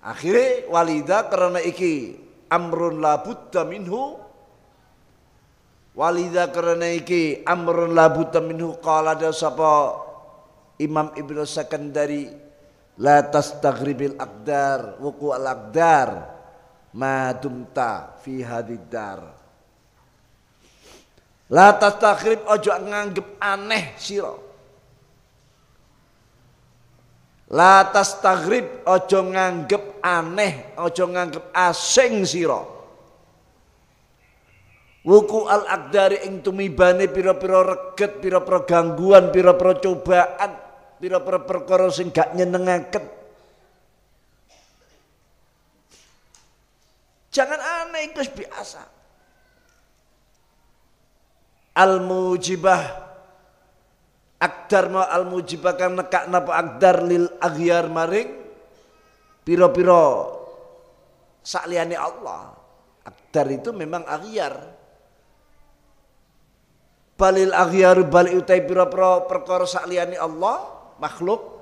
Akhirnya walida karena iki amrun la buddha minhu walida karena iki amrun la buddha minhu Kala ada sapa Imam Ibnu Sekandari la takribil akdar wuku al akdar ma dumta fi hadidar La tas takrib ojo nganggep aneh siro Latas tagrib ojo nganggep aneh, ojo nganggep asing siro Wuku al akdari ing tumibane piro pira reget, piro pira gangguan, piro-piro cobaan, piro-piro perkara sing gak nyenengaket Jangan aneh itu biasa. Al mujibah Akdar ma al mujibakan nekak napa akdar lil aghyar maring piro-piro sakliane Allah. Akdar itu memang aghyar. Balil aghyar bal utai piro-piro perkara sakliane Allah makhluk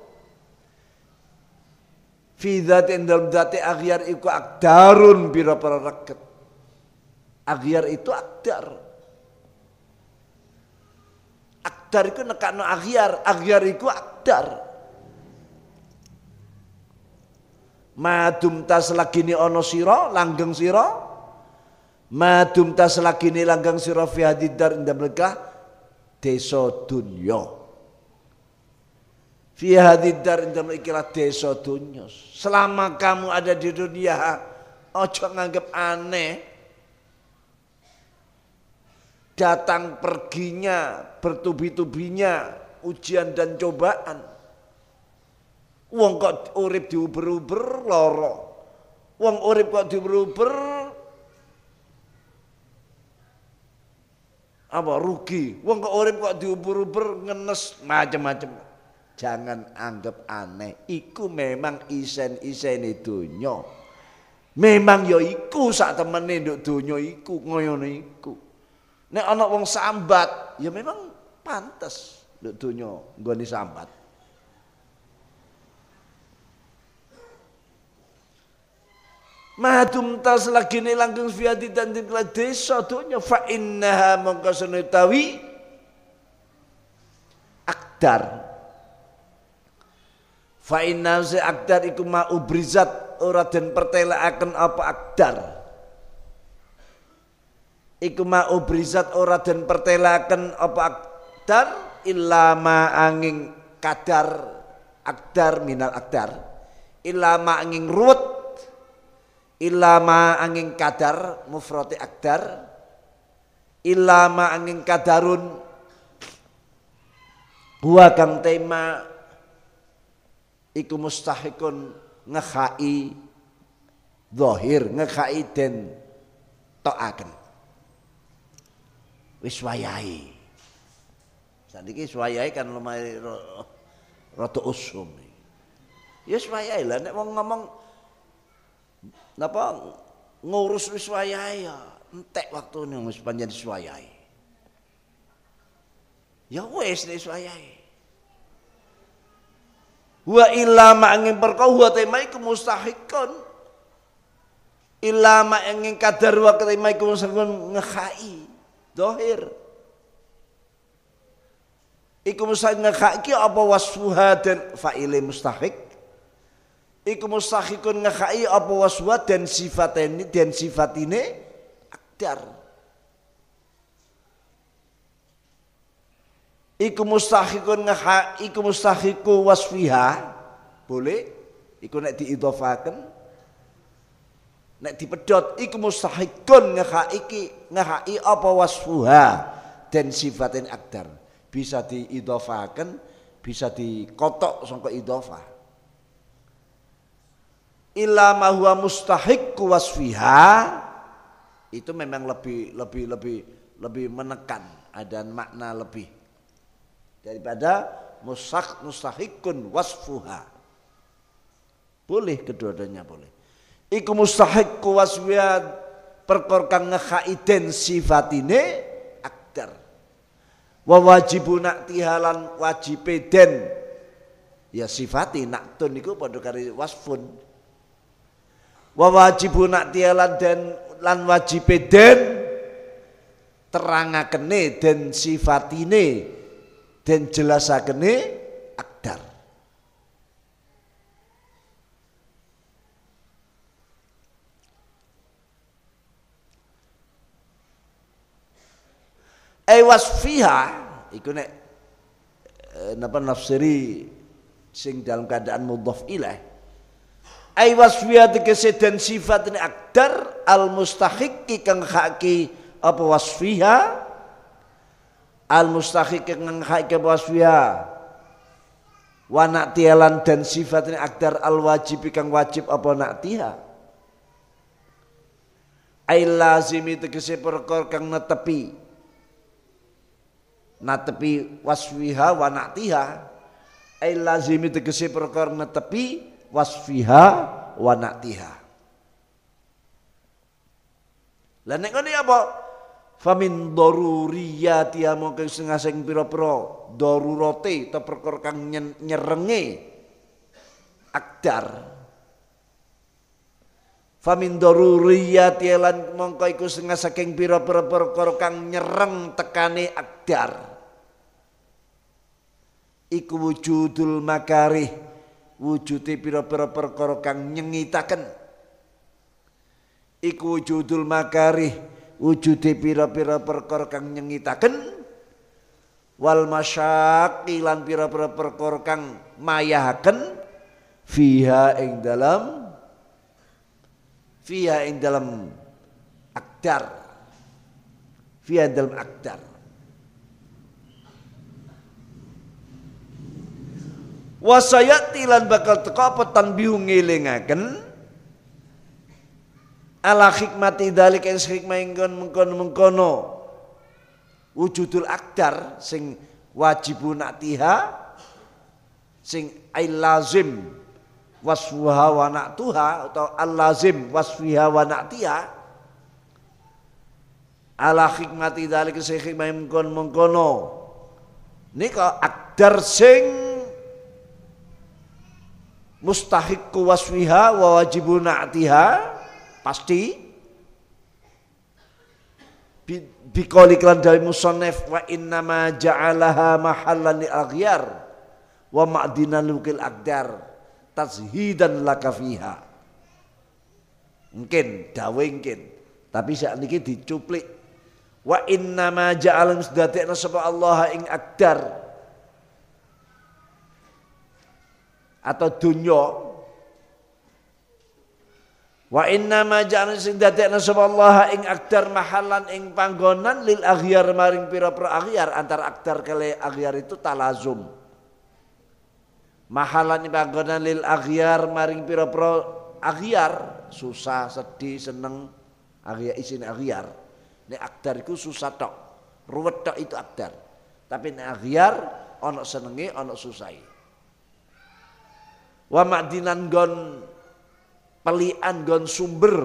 fi dzati dalam dzati aghyar iku akdarun piro-piro reket. Aghyar itu akdar Akdar iku nekakno akhyar, akhyar iku akdar. Madum tas ni ono siro, langgeng siro. Madum tas lagi ni langgeng siro fi hadidar indah mereka deso dunyo. Fi hadidar indah mereka deso dunyo. Selama kamu ada di dunia, ojo nganggep aneh datang perginya, bertubi-tubinya ujian dan cobaan. Wong kok urip diuber-uber loro. Wong urip kok diuber-uber apa rugi. Wong kok urip kok diuber-uber ngenes macam-macam. Jangan anggap aneh. Iku memang isen-isen itu nyok. Memang ya iku sak temene nduk donya iku ngono iku. Nek ana wong sambat, ya memang pantas nek donya nggone sambat. Mahatum tas lagi ni langgeng fiati dan tinggal desa dunia fa innaha mongko senutawi, akdar fa se akdar iku ma ubrizat ora den akan apa akdar iku mau brisat ora den pertelaken apa akdar ilama angin kadar akdar minal akdar ilama angin ruwet ilama angin kadar mufrati akdar ilama angin kadarun gua kang tema iku mustahikun ngekhai zahir ngekhai den toakan wis wayahe. Saniki wayahe kan lumayan rada usum. Ya wis wayahe lah nek wong ngomong napa ngurus wis wayahe ya entek waktune wis panjenengan wis wayahe. Ya wis nek wayahe. Wa illa ma'angin perkau huwa temaiku mustahikun. Illa ma'angin kadar wa temaiku mustahikun ngekhai dohir Iku mustahik ngekaki apa waswuha dan faile mustahik Iku mustahikun ngekaki apa waswa dan sifat ini dan sifat ini akdar Iku mustahikun ngekaki iku mustahiku wasfiha Boleh Iku nak diidofakan nek dipedot iku mustahikun ngehaiki ngehai apa wasfuha dan sifatin akdar bisa diidofakan bisa dikotok sangka idofah illa ma huwa mustahikku wasfiha itu memang lebih lebih lebih lebih menekan ada makna lebih daripada musak mustahikun wasfuha boleh kedua-duanya boleh iku mustahik kuwaswiat perkor kang ngekhaiden sifatine akdar wa nak tihalan wajibeden ya sifati tun iku padha kari wasfun wa nak tihalan dan lan wajibeden terangakene dan sifatine dan jelasakene ewas fiha iku nek eh, napa nafsiri sing dalam keadaan mudhaf ilah ewas fiha tegese dan sifat ini akdar al mustahik kang haki apa wasfiha al mustahik kang haki apa wasfiha wa naktialan dan sifat ini akdar al wajib kang wajib apa naktiha ay lazimi tegese perkor kang netepi natepi wasfiha wa naktiha ay lazimi tegesi perkara netepi wasfiha wa naktiha lan nek ngene ya apa famin daruriyati ya, mongke sing asing pira-pira darurate ta perkara kang nyerenge akdar Famin daruriyat yelan mongko iku sing saking pira-pira perkara kang nyereng tekane akdar. Iku wujudul makarih, wujude pira-pira perkara kang nyengitaken. Iku wujudul makarih, wujude pira-pira perkara kang nyengitaken. Wal masyaqi pira-pira perkara kang mayahaken fiha ing dalam Fiha ing dalam akdar. Fiha dalam akdar. Wasayati lan bakal teka apa tanbihu ngelingaken ala hikmati dalik yang hikmah ingkon mengkono mengkono wujudul akdar sing wajibun atiha sing ai lazim wasfuha wa na'tuha atau al-lazim wasfiha wa na'tiha ala hikmati dalik sehikmah mengkon mengkono nika akdar sing mustahik wasfiha wa wajibu na'tiha pasti bikoli klan dari musonef wa innama ja'alaha mahalani li aghyar wa ma'dinan lukil akdar tazhidan laka fiha mungkin dawe mungkin tapi saat ini dicuplik wa inna ma ja'al sedatikna sapa Allah ing akdar atau dunya wa inna ma ja'al sedatikna sapa Allah ing akdar mahalan ing panggonan lil aghyar maring pira-pira aghyar antar akdar kele aghyar itu talazum mahalan panggonan lil aghyar maring pira-pira aghyar susah sedih seneng aghyar isin aghyar nek akdar iku susah tok ruwet tok itu akdar tapi nek aghyar ana senenge ana susahe wa ma'dinan gon pelian gon sumber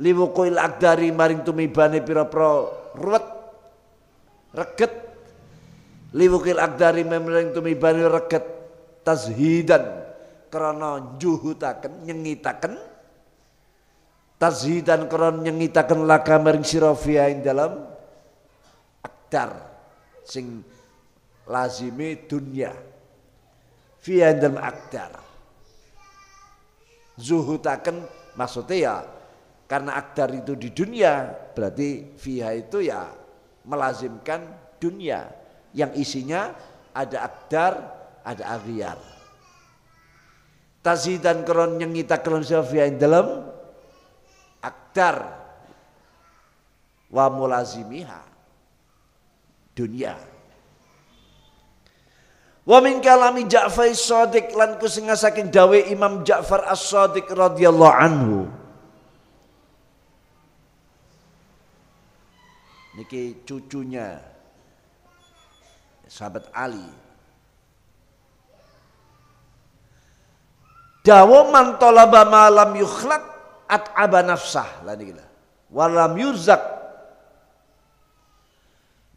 liwukuil akdari maring tumibane pira-pira ruwet reget liwukil akdari maring tumibane reget tazhidan karena juhutaken nyengitaken tazhidan karena nyengitaken laka maring sirofia ing dalam akdar sing lazimi dunia via dalam akdar zuhutaken maksudnya ya karena akdar itu di dunia berarti fiha itu ya melazimkan dunia yang isinya ada akdar ada aghyar tazidan keron nyengita keron sofia yang dalam aktar wa mulazimiha dunia wa min kalami Ja'far as sadiq lan kusinga saking dawe Imam Ja'far as sadiq radhiyallahu anhu niki cucunya sahabat Ali Dawa man talaba ma lam yukhlat at'aba nafsah. Walam yuzak.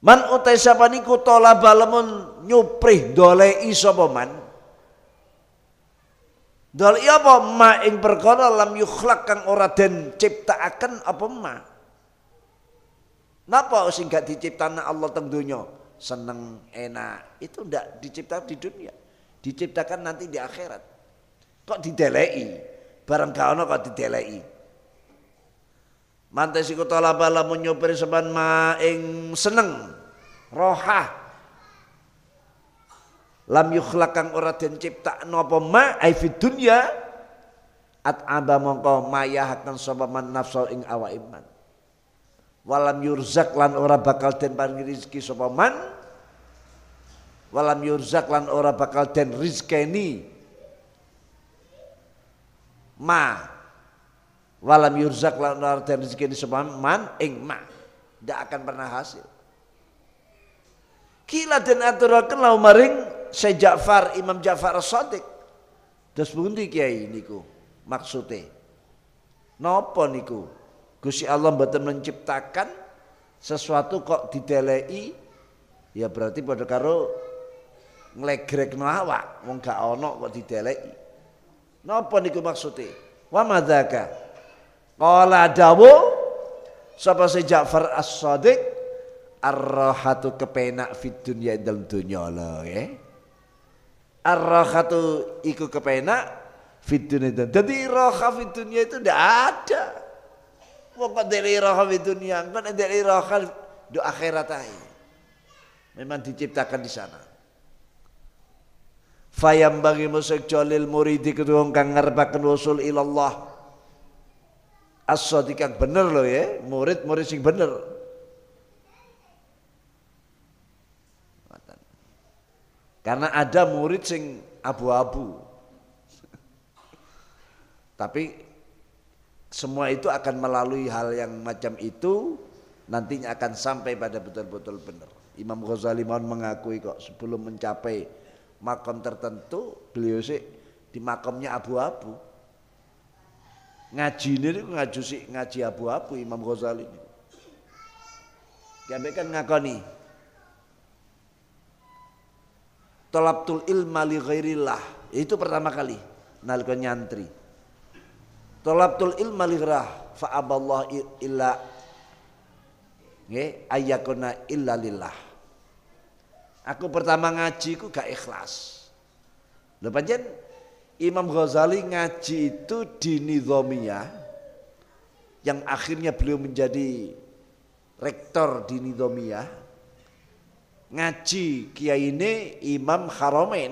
Man utai siapa niku talaba lamun nyuprih dolei sapa man. Dolei apa ma ing perkara lam yukhlak kang ora den ciptaaken apa ma. Napa sing gak diciptakan Allah teng donya? Seneng, enak. Itu ndak diciptakan di dunia. Diciptakan nanti di akhirat. Kok dideleki? Barang kaono kok didelei mantai siku talaba bala nyopir seban maing seneng roha lam yukhlak kang ora den cipta apa ma ai fid dunya at aba mongko mayahaken sapa man nafsul ing awa iman walam yurzak lan ora bakal den paringi rezeki sapa man walam yurzak lan ora bakal den rizkeni ma walam yurzak dan rezeki semua man ing ma tidak akan pernah hasil kila dan aturakan lau maring Syekh Ja'far Imam Ja'far As-Sadiq terus berhenti kiai niku maksudnya nopo niku Gusti Allah betul menciptakan sesuatu kok didelei ya berarti pada karo ngelegrek nawa wong gak ono kok didelei Napa niku maksudnya? Wa madzaka? Qala dawu sapa si Ja'far as sadiq ar-rahatu kepenak fid dunya dalam dunya lo ya. Ar-rahatu iku kepenak fid dunya. Dadi raha fid dunya itu ndak ada. Wong kok dari raha fid dunya, kok dari raha do akhirat ae. Memang diciptakan di sana. Fayam bagi musik jolil muridi ketuhung kang ngarepaken usul ilallah. As-sadiq bener loh ya, murid-murid sing bener. Karena ada murid sing abu-abu. Tapi semua itu akan melalui hal yang macam itu nantinya akan sampai pada betul-betul bener Imam Ghazali mohon mengakui kok sebelum mencapai makam tertentu beliau sih di makamnya abu-abu ngaji ini ngaji sih ngaji abu-abu Imam Ghazali ini sampai kan ngakoni tolabtul ilma li ghairillah itu pertama kali nalika nyantri tolabtul ilma li ghairah fa aballah illa nggih ayakuna illa lillah Aku pertama ngaji ku gak ikhlas. Lho panjen Imam Ghazali ngaji itu di Nizamiyah yang akhirnya beliau menjadi rektor di Nizamiyah ngaji kiai ini Imam Haromen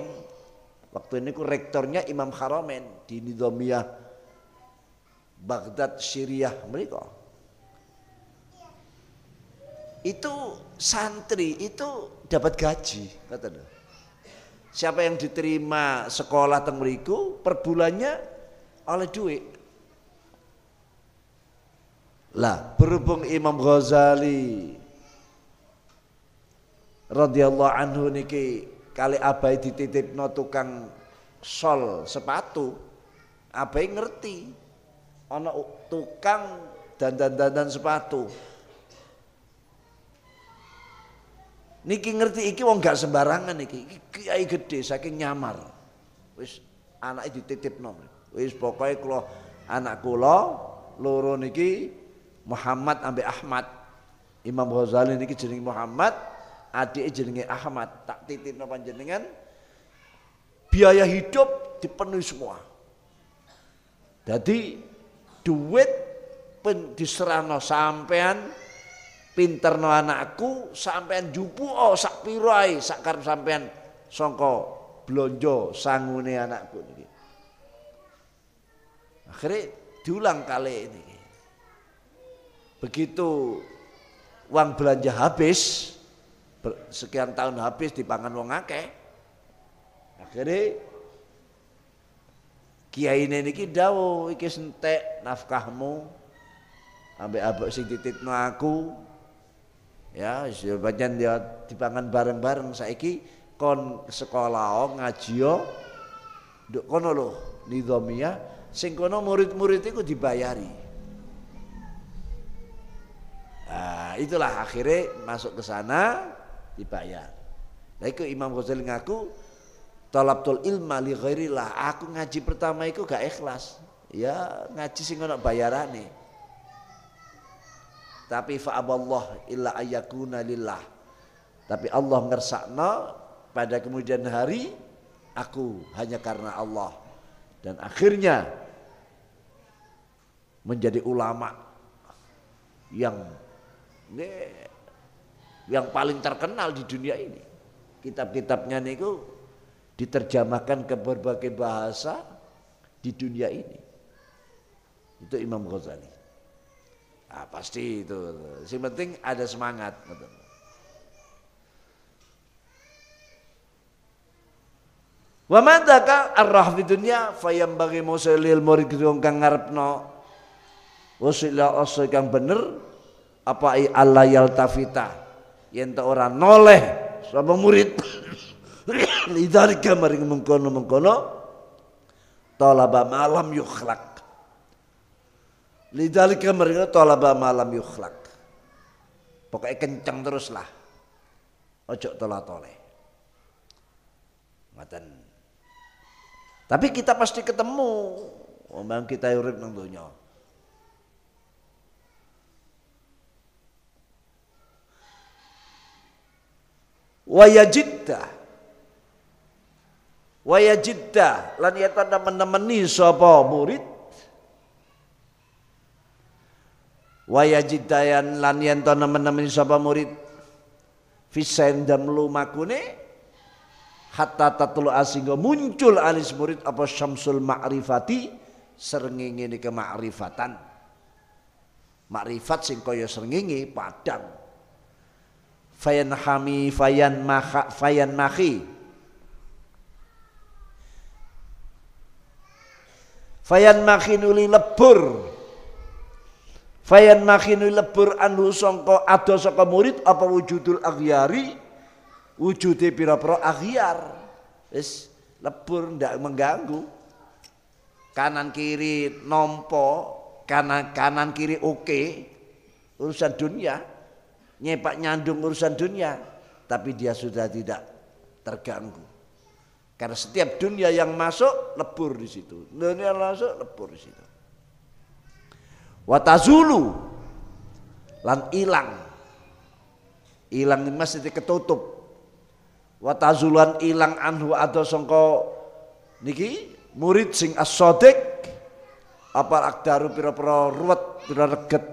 waktu ini ku rektornya Imam Haromen di Nizamiyah Baghdad Syriah mereka itu santri itu dapat gaji kata dia. siapa yang diterima sekolah teng per bulannya oleh duit lah berhubung Imam Ghazali radhiyallahu anhu niki kali abai dititip no tukang sol sepatu abai ngerti ono tukang dan dan dan sepatu Niki ngerti iki wong gak sembarangan iki. Iki kiai gede saking nyamar. Wis anake dititipno. Wis pokoke kula anak kula loro niki Muhammad ambek Ahmad. Imam Ghazali niki jenenge Muhammad, adike jenenge Ahmad. Tak titipno panjenengan biaya hidup dipenuhi semua. Jadi duit diserano sampean pinter no anakku sampean jupu oh sak pirai sakar sak karu sampean songko blonjo sangune anakku niki. Akhirnya diulang kali ini. Begitu uang belanja habis, sekian tahun habis di pangan wong akeh. Akhirnya kiai ini niki dawo iki sentek nafkahmu ambek abok sing titipno aku ya sebagian dia dipangan bareng-bareng saiki kon sekolah o oh, ngaji o oh, nduk kono lho nizamia sing kono murid-murid itu dibayari nah, itulah akhirnya masuk ke sana dibayar nah itu Imam Ghazali ngaku talabtul ilma li lah aku ngaji pertama itu gak ikhlas ya ngaji sing kono bayarane tapi fa'aballah illa ayakuna lillah tapi Allah ngersakna pada kemudian hari aku hanya karena Allah dan akhirnya menjadi ulama yang yang paling terkenal di dunia ini kitab-kitabnya niku diterjemahkan ke berbagai bahasa di dunia ini itu Imam Ghazali Nah, pasti itu. Si penting ada semangat. Wa madaka arrah di dunia fayam bagi musilil murid gedung kang ngarepno wasila asa kang bener apa i alayal tafita yen ta ora noleh sama murid lidar kamar mengkono mengkono talaba malam yukhlak Lidalika mereka tolaba malam yukhlak. Pokoknya kenceng terus lah. Ojo tola tole. Ngatan. Tapi kita pasti ketemu. Omong kita urip nang dunia. Wayajidda. Wayajidda. Lan ya teman menemani sopoh murid wayajidayan dayan lan yen to nemen-nemen sapa murid fisen dan lumakune hatta tatlu asinggo muncul alis murid apa syamsul ma'rifati serengenge ke ma'rifatan makrifat sing kaya serengenge padang fayan hami fayan maha fayan mahi fayan mahi nuli lebur Fayan makinu lebur anhu songko ado saka murid apa wujudul agyari wujudnya pira-pira agiar, es lebur ndak mengganggu. Kanan kiri nompo, kanan kanan kiri oke okay. urusan dunia. Nyepak nyandung urusan dunia, tapi dia sudah tidak terganggu. Karena setiap dunia yang masuk lebur di situ. Dunia yang masuk lebur di situ watazulu lan ilang ilang ini masih ketutup watazulan ilang anhu ada songko niki murid sing asodik apa akdaru pira pira ruwet pira reget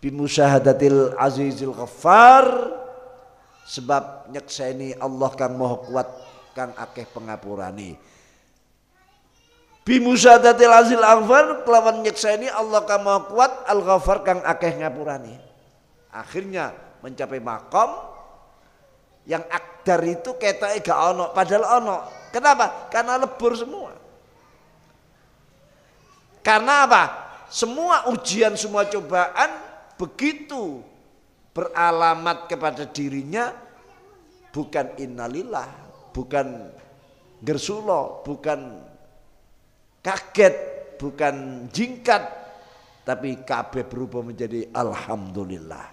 bimusyahadatil azizil ghaffar sebab nyekseni Allah kang moho kuat kang akeh pengapurani bimusadatil azil aghfar kelawan nyekseni Allah kang maha kuat al ghafar kang akeh ngapurani akhirnya mencapai makom yang akdar itu ketake gak ono padahal ono kenapa karena lebur semua karena apa semua ujian semua cobaan begitu beralamat kepada dirinya bukan innalillah bukan gersulo bukan kaget bukan jingkat tapi kabeh berubah menjadi alhamdulillah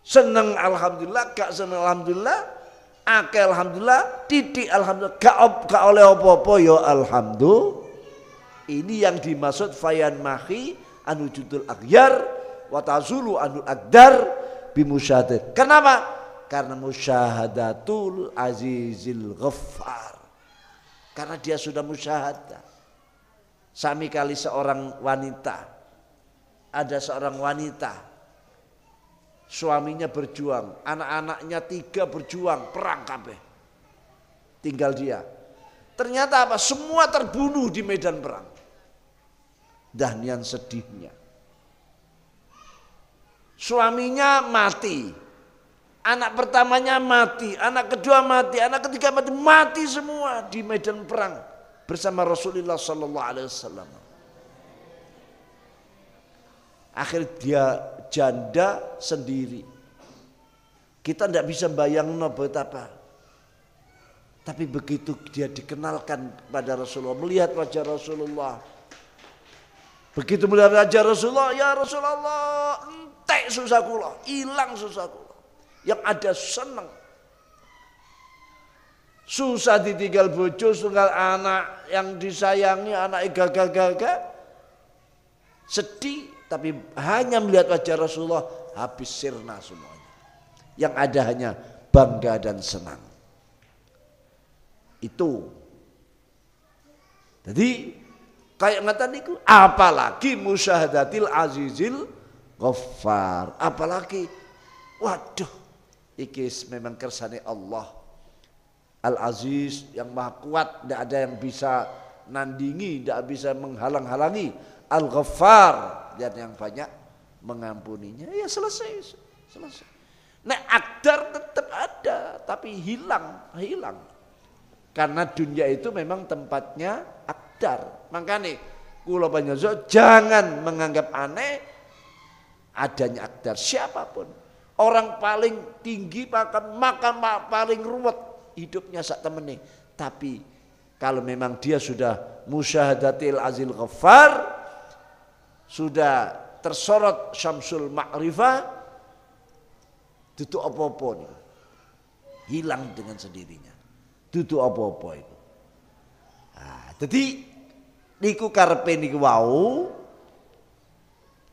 seneng alhamdulillah gak seneng alhamdulillah ake alhamdulillah titik alhamdulillah gak, op, gak oleh apa-apa ya alhamdulillah ini yang dimaksud fayan mahi anu judul akhyar watazulu anu akdar bimusyahadat kenapa karena musyahadatul azizil ghaffar karena dia sudah musyahadah. Sami kali seorang wanita. Ada seorang wanita suaminya berjuang, anak-anaknya tiga berjuang, perang kabeh. Tinggal dia. Ternyata apa? Semua terbunuh di medan perang. Dahnian sedihnya. Suaminya mati, Anak pertamanya mati, anak kedua mati, anak ketiga mati, mati semua di medan perang bersama Rasulullah Sallallahu Alaihi Wasallam. Akhir dia janda sendiri. Kita tidak bisa bayang no betapa. Tapi begitu dia dikenalkan pada Rasulullah, melihat wajah Rasulullah, Begitu melihat wajah Rasulullah, ya Rasulullah, entek susah hilang susahku yang ada senang. Susah ditinggal bojo, tinggal anak yang disayangi, anak gagal gagah Sedih, tapi hanya melihat wajah Rasulullah, habis sirna semuanya. Yang ada hanya bangga dan senang. Itu. Jadi, kayak ngata niku, apalagi musyahadatil azizil ghaffar. Apalagi, waduh, iki memang kersane Allah Al Aziz yang maha kuat tidak ada yang bisa nandingi tidak bisa menghalang-halangi Al Ghaffar dan yang banyak mengampuninya ya selesai selesai Nah akdar tetap ada tapi hilang hilang karena dunia itu memang tempatnya akdar makanya kula banyak jangan menganggap aneh adanya akdar siapapun Orang paling tinggi makan makan paling ruwet hidupnya sak temene. Tapi kalau memang dia sudah musyahadatil azil ghaffar sudah tersorot syamsul ma'rifah tutu apa-apa Hilang dengan sendirinya. Tutu apa-apa itu. Nah, jadi niku karepe niku wau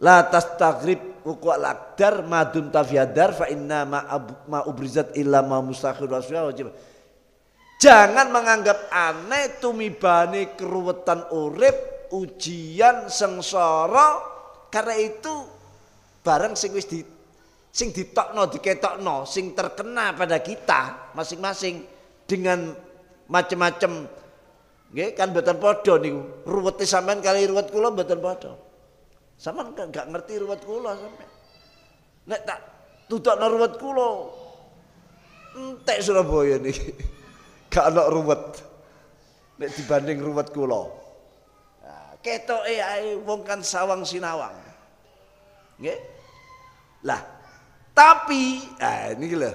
la tastagrib wuku' lakdar madum tafiyadar fa inna ma, ma ubrizat illa ma mustahil rasulullah wajib. Jangan menganggap aneh tumibane keruwetan urip ujian sengsoro. karena itu barang sing wis di sing ditokno diketokno sing terkena pada kita masing-masing dengan macam-macam nggih kan mboten padha niku ruwete sampean kali ruwet kula beton padha sama enggak, enggak ngerti ruwet kula sampe. Nek tak na ruwet kula entek Surabaya nih Gak ada ruwet. Nek dibanding ruwet kula. Nah, ai ae wong kan sawang sinawang. Nge? Lah, tapi ah ini gila.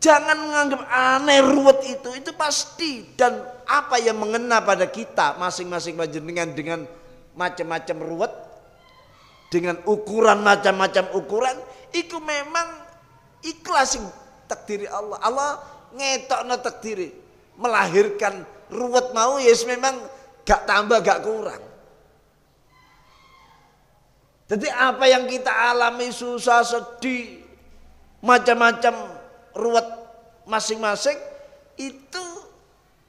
Jangan menganggap aneh ruwet itu, itu pasti dan apa yang mengena pada kita masing-masing panjenengan dengan macam-macam ruwet dengan ukuran macam-macam ukuran itu memang ikhlas sing takdiri Allah Allah ngetokno takdiri melahirkan ruwet mau yes ya memang gak tambah gak kurang jadi apa yang kita alami susah sedih macam-macam ruwet masing-masing itu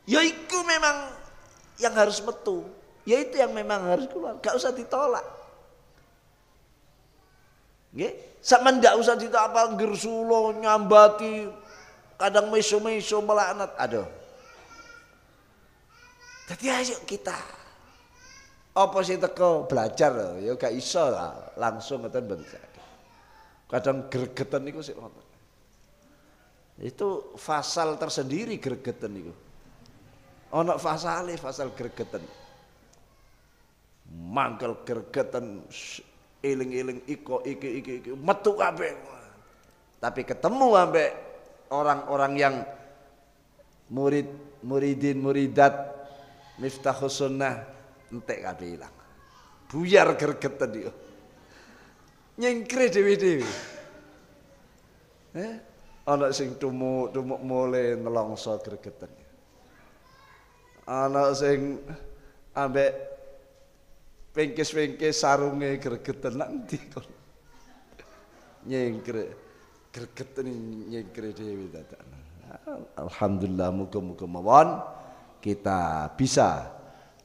yaitu memang yang harus metu yaitu yang memang harus keluar gak usah ditolak Nggih, sampean ndak usah cita apa gersulo nyambati kadang meso-meso melaknat. Aduh. Jadi ayo kita apa sih teko belajar ya gak iso lah langsung ngeten bentuk. Kadang gregetan niku sik Itu fasal tersendiri gregetan niku. Ana fasale fasal gregetan. Mangkel gregetan iling-iling iko iki iki iki metu kabe Tapi ketemu ambek orang-orang yang murid muridin muridat miftahus sunnah entek kabe hilang Buyar gerget tadi oh. nyengkri dewi-dewi. Eh, anak sing tumu tumu mulai nelongso gergeten. anak sing ambek pengke-pengke sarunge gregeten nanti ndi kon. Nyengkre. Gregeten nyengkre dhewe Alhamdulillah muga-muga mawon kita bisa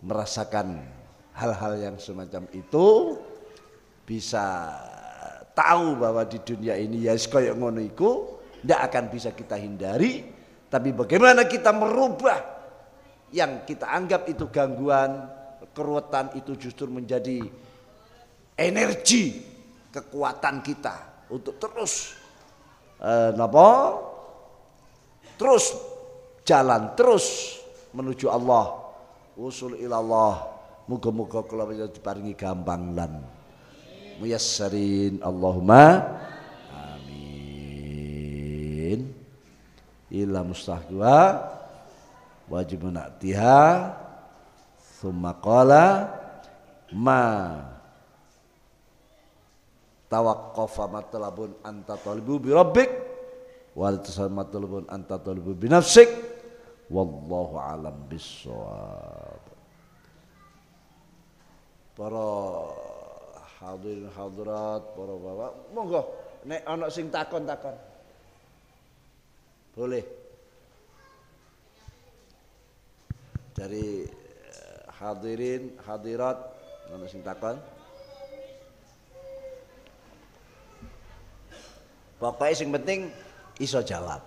merasakan hal-hal yang semacam itu bisa tahu bahwa di dunia ini ya kaya ngono iku tidak akan bisa kita hindari tapi bagaimana kita merubah yang kita anggap itu gangguan keruwetan itu justru menjadi energi kekuatan kita untuk terus eh, napa terus jalan terus menuju Allah usul Allah muga-muga kula wis diparingi gampang lan muyassarin Allahumma amin ila mustahqa wajib menaktiha Summa qala ma tawaqqafa matlabun anta talibu bi rabbik wal tasal matlabun anta talibu bi nafsik wallahu alam bissawab para hadirin hadirat para bapak monggo nek ana sing takon-takon boleh dari hadirin hadirat nama sing takon Pokoknya penting iso jawab.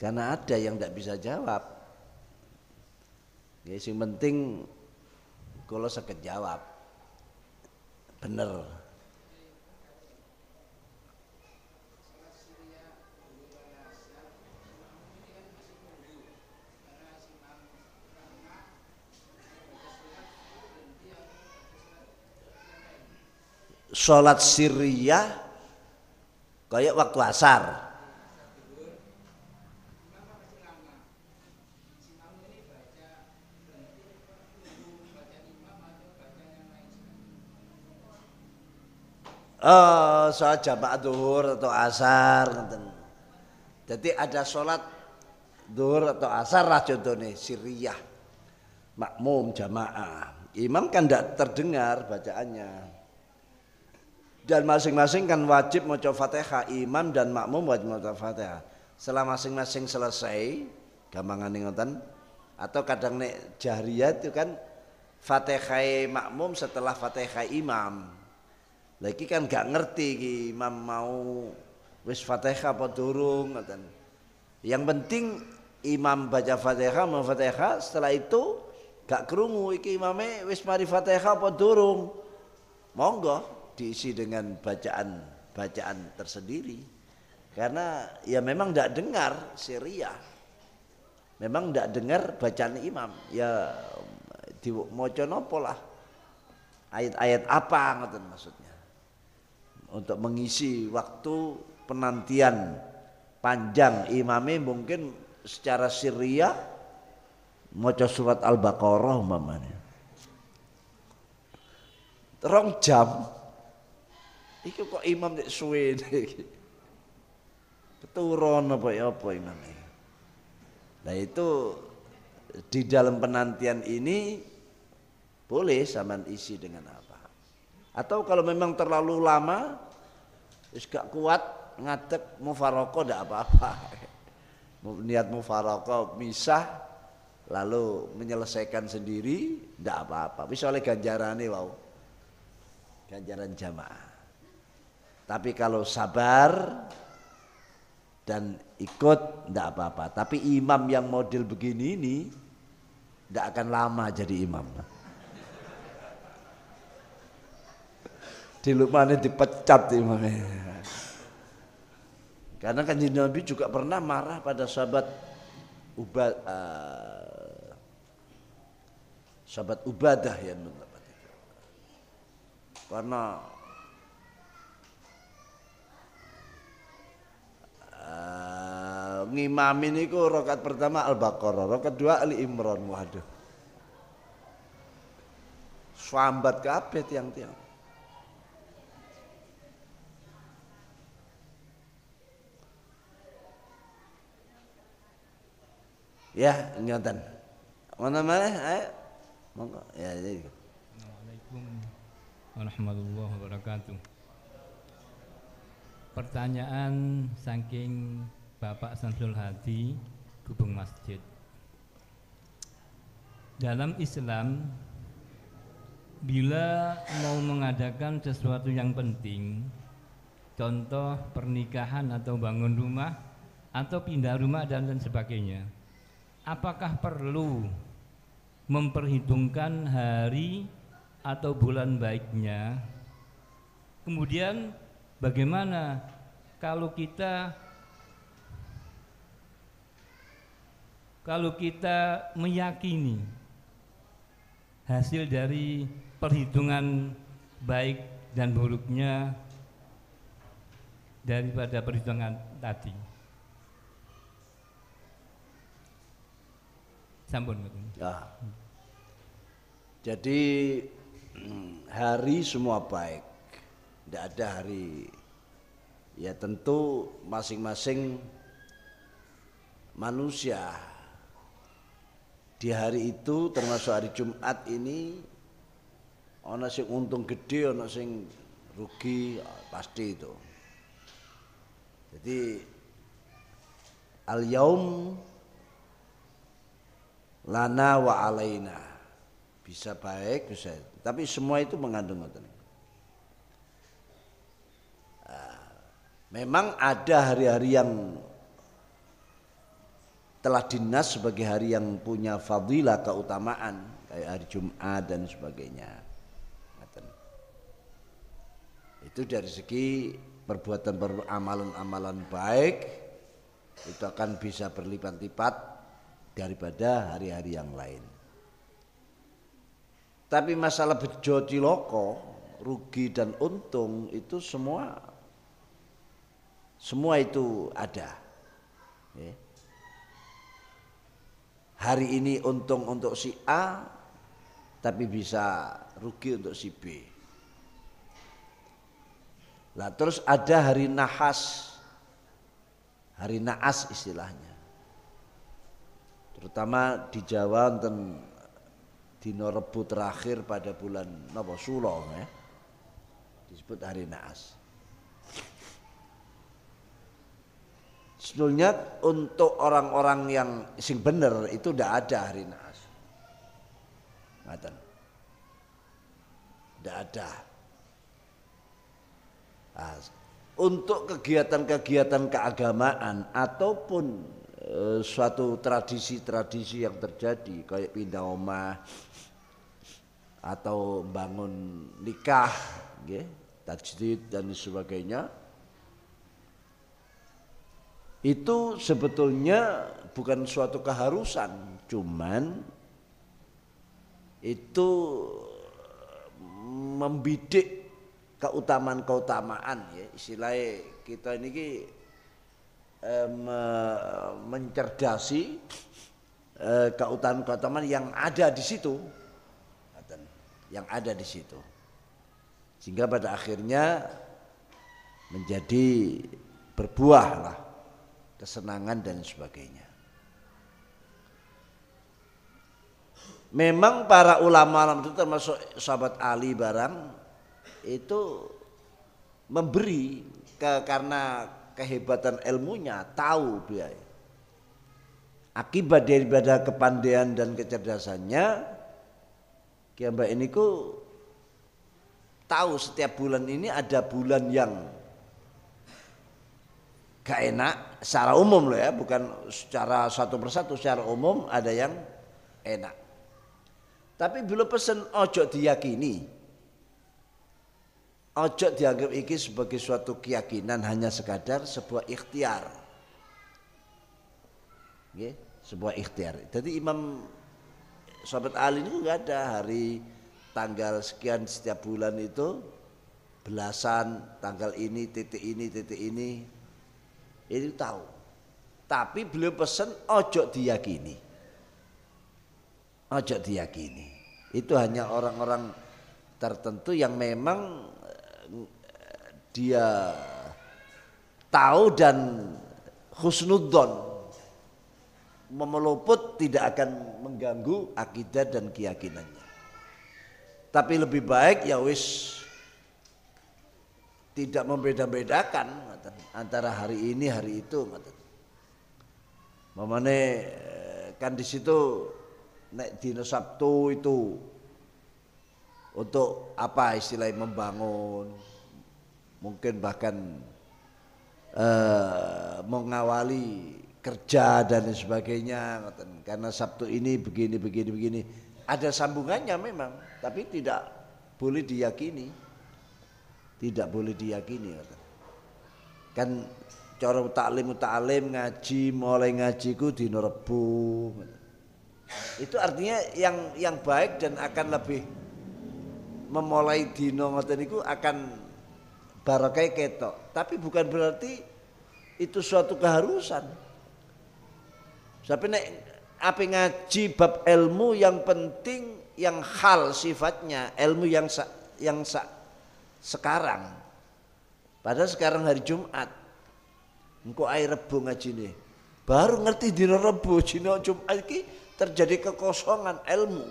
Karena ada yang tidak bisa jawab. yang penting kalau sakit jawab. Bener. sholat sirriyah kayak waktu asar Oh, soal jamaah duhur atau asar Jadi ada sholat duhur atau asar lah contohnya siriyah makmum jamaah. Imam kan tidak terdengar bacaannya dan masing-masing kan wajib maca Fatihah imam dan makmum wajib maca Fatihah setelah masing-masing selesai gampangane ngoten atau kadang nek jahriyah itu kan Fatihah makmum setelah Fatihah imam lagi kan gak ngerti ki imam mau wis Fatihah apa durung ngoten yang penting imam baca Fatihah mau Fatihah setelah itu gak kerungu iki imame wis mari Fatihah apa durung monggo diisi dengan bacaan-bacaan tersendiri karena ya memang tidak dengar Syria memang tidak dengar bacaan imam ya di moconopo lah ayat-ayat apa ngoten maksudnya untuk mengisi waktu penantian panjang imamnya mungkin secara Syria maca surat Al-Baqarah umpamanya terong jam Iki kok imam nek suwe iki. Keturun apa ya apa imam ini. Nah itu di dalam penantian ini boleh sama isi dengan apa. Atau kalau memang terlalu lama wis gak kuat ngadek mufaroko ndak apa-apa. Niat mufaroko misah lalu menyelesaikan sendiri ndak apa-apa. Wis oleh ganjarane wau. Ganjaran jamaah. Tapi kalau sabar dan ikut tidak apa-apa. Tapi imam yang model begini ini tidak akan lama jadi imam. Di Lukmannya dipecat imamnya. Karena kan Nabi juga pernah marah pada sahabat Ubad, eh, sahabat Ubadah yang mendapat itu. Karena uh, eh, ngimamin itu rokat pertama Al-Baqarah, rokat dua Ali Imran. Waduh. Swambat kabeh tiang-tiang. Ya, nyotan. Mana mana? Ayo. Monggo. Ya, jadi. Assalamualaikum warahmatullahi wabarakatuh. Pertanyaan saking Bapak Samsul Hadi, Gubeng Masjid. Dalam Islam, bila mau mengadakan sesuatu yang penting, contoh pernikahan atau bangun rumah, atau pindah rumah dan lain sebagainya, apakah perlu memperhitungkan hari atau bulan baiknya kemudian Bagaimana kalau kita kalau kita meyakini hasil dari perhitungan baik dan buruknya daripada perhitungan tadi. Sampun. Ya. Jadi hmm, hari semua baik tidak ada hari ya tentu masing-masing manusia di hari itu termasuk hari Jumat ini ono sing untung gede ono sing rugi pasti itu jadi al yaum lana wa alaina bisa baik bisa tapi semua itu mengandung ngoten Memang ada hari-hari yang telah dinas sebagai hari yang punya fadilah keutamaan kayak hari Jumat dan sebagainya. Itu dari segi perbuatan peramalan-amalan baik itu akan bisa berlipat-lipat daripada hari-hari yang lain. Tapi masalah bejo ciloko, rugi dan untung itu semua semua itu ada. Ya. Hari ini untung untuk si A, tapi bisa rugi untuk si B. Nah terus ada hari nahas, hari naas istilahnya. Terutama di Jawa dan di Norebu terakhir pada bulan Nawasulong, ya. Disebut hari naas. Sebenarnya untuk orang-orang yang sing bener itu tidak ada hari naas. Ngatan. Tidak ada. Nah, untuk kegiatan-kegiatan keagamaan ataupun e, suatu tradisi-tradisi yang terjadi kayak pindah oma atau bangun nikah, gitu, tajdid dan sebagainya, itu sebetulnya bukan suatu keharusan, cuman itu mm, membidik keutamaan-keutamaan ya istilahnya kita ini ki, e, me, mencerdasi eh, keutamaan-keutamaan yang ada di situ yang ada di situ sehingga pada akhirnya menjadi berbuah lah kesenangan dan sebagainya. Memang para ulama alam itu termasuk sahabat Ali barang itu memberi ke, karena kehebatan ilmunya tahu dia. Akibat daripada kepandaian dan kecerdasannya Mbak ini ku tahu setiap bulan ini ada bulan yang gak enak secara umum loh ya bukan secara satu persatu secara umum ada yang enak tapi belum pesen ojo diyakini ojo dianggap iki sebagai suatu keyakinan hanya sekadar sebuah ikhtiar Oke, sebuah ikhtiar jadi Imam Sobat Ali itu nggak ada hari tanggal sekian setiap bulan itu belasan tanggal ini titik ini titik ini itu tahu tapi beliau pesan ojo diyakini ojo diyakini itu hanya orang-orang tertentu yang memang eh, dia tahu dan khusnudon memeluput tidak akan mengganggu akidah dan keyakinannya. Tapi lebih baik ya wis tidak membeda-bedakan antara hari ini hari itu ngoten. Mamane eh, kan di situ nek dina Sabtu itu untuk apa istilahnya membangun mungkin bahkan eh, mengawali kerja dan sebagainya Karena Sabtu ini begini begini begini ada sambungannya memang tapi tidak boleh diyakini. Tidak boleh diyakini ngoten kan cara taklim taklim ngaji mulai ngajiku di norebu itu artinya yang yang baik dan akan lebih memulai di ngoten akan barokai ketok tapi bukan berarti itu suatu keharusan tapi nek apa ngaji bab ilmu yang penting yang hal sifatnya ilmu yang sa, yang sa, sekarang Padahal sekarang hari Jumat. air ae Rebo nih Baru ngerti dina Rebo, dina Jumat iki terjadi kekosongan ilmu.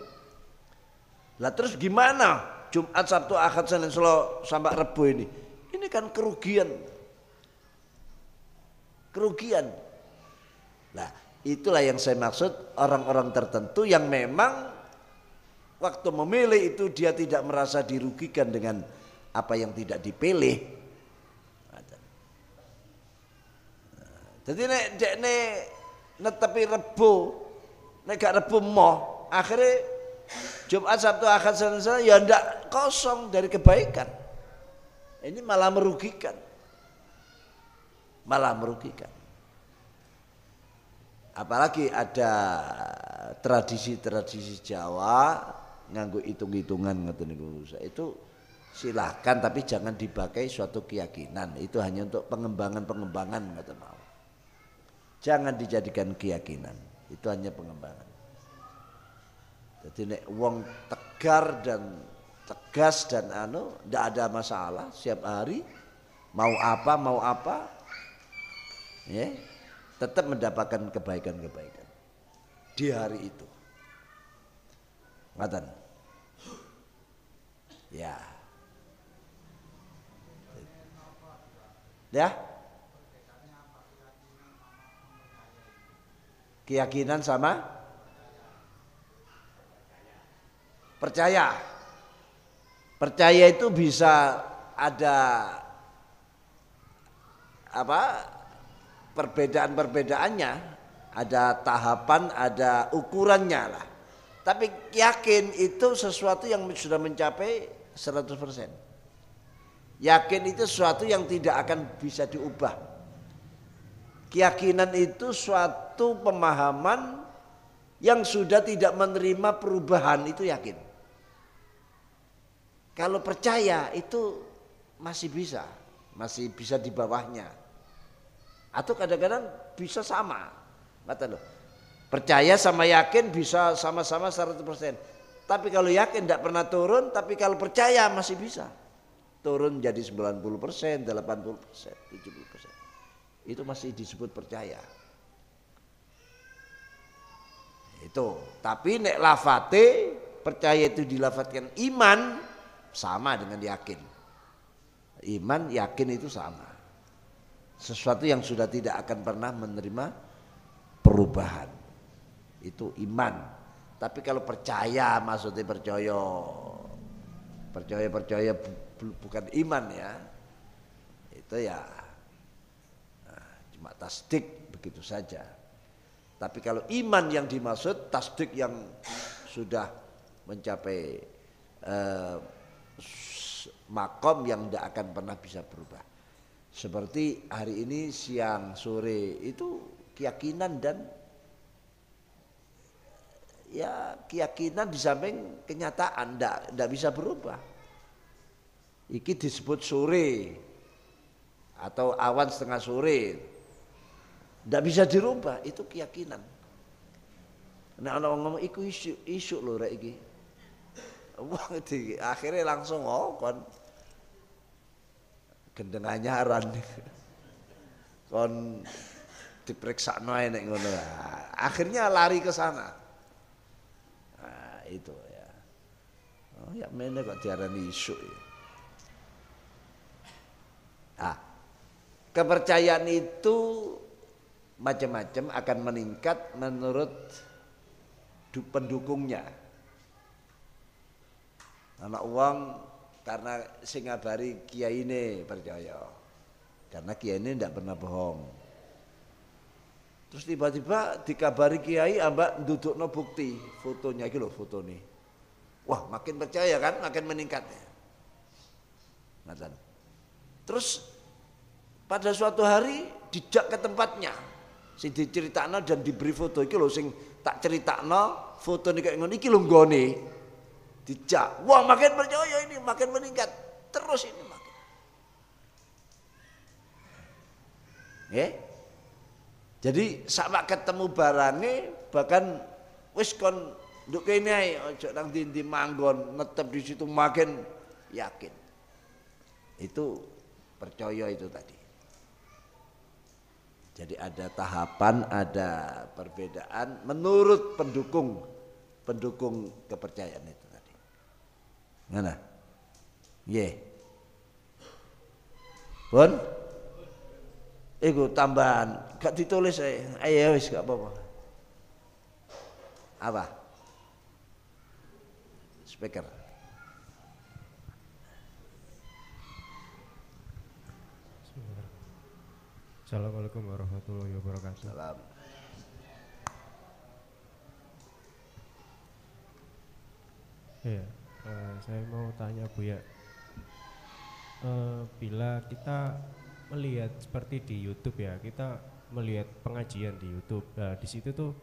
Lah terus gimana? Jumat, Sabtu, Ahad, Senin, Selasa sampai Rebo ini. Ini kan kerugian. Kerugian. Nah, itulah yang saya maksud orang-orang tertentu yang memang waktu memilih itu dia tidak merasa dirugikan dengan apa yang tidak dipilih Jadi nek dek ne netepi rebo, nek gak rebo moh, akhirnya Jumat, Sabtu, akhir Senin, ya ndak kosong dari kebaikan. Ini malah merugikan. Malah merugikan. Apalagi ada tradisi-tradisi Jawa nganggu hitung-hitungan ngoten niku. Itu silahkan tapi jangan dipakai suatu keyakinan. Itu hanya untuk pengembangan-pengembangan nggak -pengembangan. Jangan dijadikan keyakinan. Itu hanya pengembangan. Jadi nek wong tegar dan tegas dan anu tidak ada masalah setiap hari mau apa mau apa ya tetap mendapatkan kebaikan-kebaikan di hari itu. Ngatan. Ya. Ya. keyakinan sama percaya percaya itu bisa ada apa perbedaan-perbedaannya ada tahapan ada ukurannya lah tapi yakin itu sesuatu yang sudah mencapai 100%. Yakin itu sesuatu yang tidak akan bisa diubah Keyakinan itu suatu pemahaman yang sudah tidak menerima perubahan itu yakin. Kalau percaya itu masih bisa, masih bisa di bawahnya. Atau kadang-kadang bisa sama. Kata loh, percaya sama yakin bisa sama-sama 100%. Tapi kalau yakin tidak pernah turun, tapi kalau percaya masih bisa. Turun jadi 90%, 80%, 70% itu masih disebut percaya itu tapi nek lafate percaya itu dilafatkan iman sama dengan yakin iman yakin itu sama sesuatu yang sudah tidak akan pernah menerima perubahan itu iman tapi kalau percaya maksudnya percaya percaya percaya bukan iman ya itu ya tasdik begitu saja. Tapi kalau iman yang dimaksud tasdik yang sudah mencapai eh, makom yang tidak akan pernah bisa berubah. Seperti hari ini siang sore itu keyakinan dan ya keyakinan di samping kenyataan tidak bisa berubah. Iki disebut sore atau awan setengah sore tidak bisa dirubah, itu keyakinan. Nah, orang ngomong ikut isu isu loh, rek Wah, di akhirnya langsung oh, kon Gendeng anyaran. Kon diperiksa noy nek ngono. Ah, akhirnya lari ke sana. Nah, itu ya. Oh, ya mana kok diarani isu ya. Nah, kepercayaan itu macam-macam akan meningkat menurut pendukungnya. Anak uang karena singabari kiai ini percaya. Karena kiai ini tidak pernah bohong. Terus tiba-tiba dikabari kiai ambak duduk no bukti fotonya gitu loh foto nih. Wah makin percaya kan makin meningkat. Terus pada suatu hari dijak ke tempatnya sing diceritakno dan diberi foto iki lho sing tak ceritakno foto nih kayak ngono iki lho nggone dijak wah makin percaya ini makin meningkat terus ini makin ya jadi sama ketemu barangnya bahkan wis kon nduk kene ae aja nang ndi manggon netep di situ makin yakin itu percaya itu tadi jadi ada tahapan, ada perbedaan menurut pendukung pendukung kepercayaan itu tadi. Mana? Ye. Pun? Iku tambahan, gak ditulis saya. Eh. Ayo wis gak apa-apa. Apa? Speaker. Assalamualaikum warahmatullahi wabarakatuh. Salam. Ya, eh, saya mau tanya Bu ya. Eh, bila kita melihat seperti di YouTube ya, kita melihat pengajian di YouTube. Nah, di situ tuh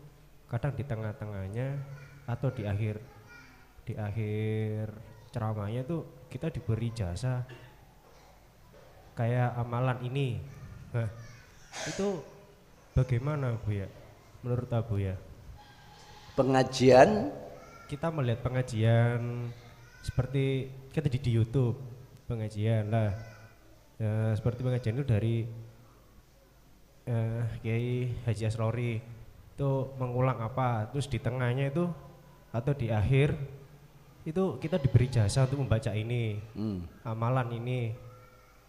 kadang di tengah-tengahnya atau di akhir di akhir ceramahnya tuh kita diberi jasa kayak amalan ini. Hah. Itu bagaimana Bu ya? Menurut Abu ya? Pengajian kita melihat pengajian seperti kita di, YouTube pengajian lah ya, seperti pengajian itu dari eh, Kiai Haji Asrori itu mengulang apa terus di tengahnya itu atau di akhir itu kita diberi jasa untuk membaca ini hmm. amalan ini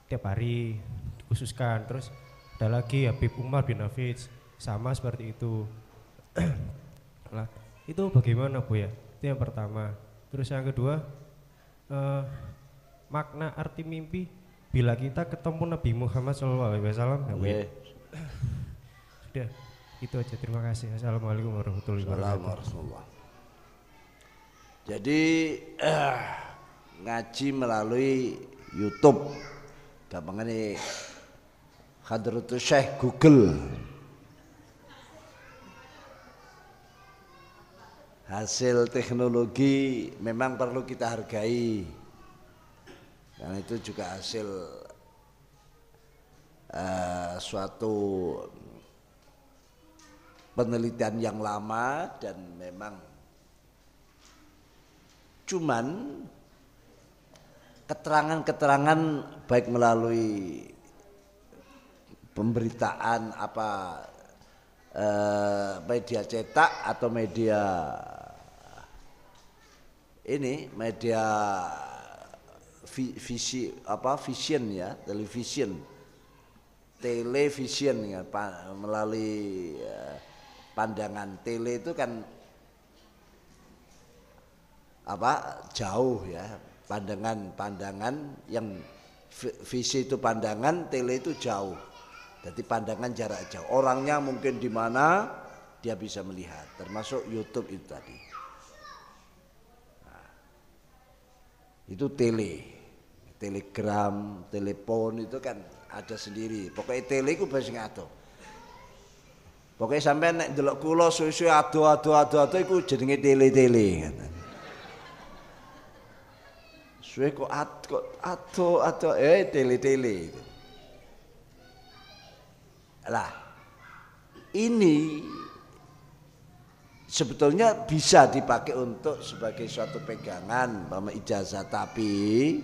tiap hari khususkan terus ada lagi Habib Umar bin Hafiz sama seperti itu Nah, itu bagaimana bu ya itu yang pertama terus yang kedua eh, makna arti mimpi bila kita ketemu Nabi Muhammad SAW ya bu ya iya. sudah itu aja terima kasih assalamualaikum warahmatullahi wabarakatuh jadi eh, ngaji melalui YouTube gampangnya nih Hadratus Syekh Google hasil teknologi memang perlu kita hargai dan itu juga hasil uh, suatu penelitian yang lama dan memang cuman keterangan-keterangan baik melalui pemberitaan apa eh, media cetak atau media ini media visi apa vision ya television television ya pa, melalui eh, pandangan tele itu kan apa jauh ya pandangan-pandangan yang visi itu pandangan tele itu jauh jadi pandangan jarak jauh. Orangnya mungkin di mana dia bisa melihat. Termasuk YouTube itu tadi. Nah, itu tele, telegram, telepon itu kan ada sendiri. Pokoknya tele itu bahasa ngato. Pokoknya sampai nek delok kulo susu adu adu adu itu jadi jenenge tele-tele Suwe kok ad kok ado ado eh tele-tele. Gitu. Lah, ini sebetulnya bisa dipakai untuk sebagai suatu pegangan bama ijazah tapi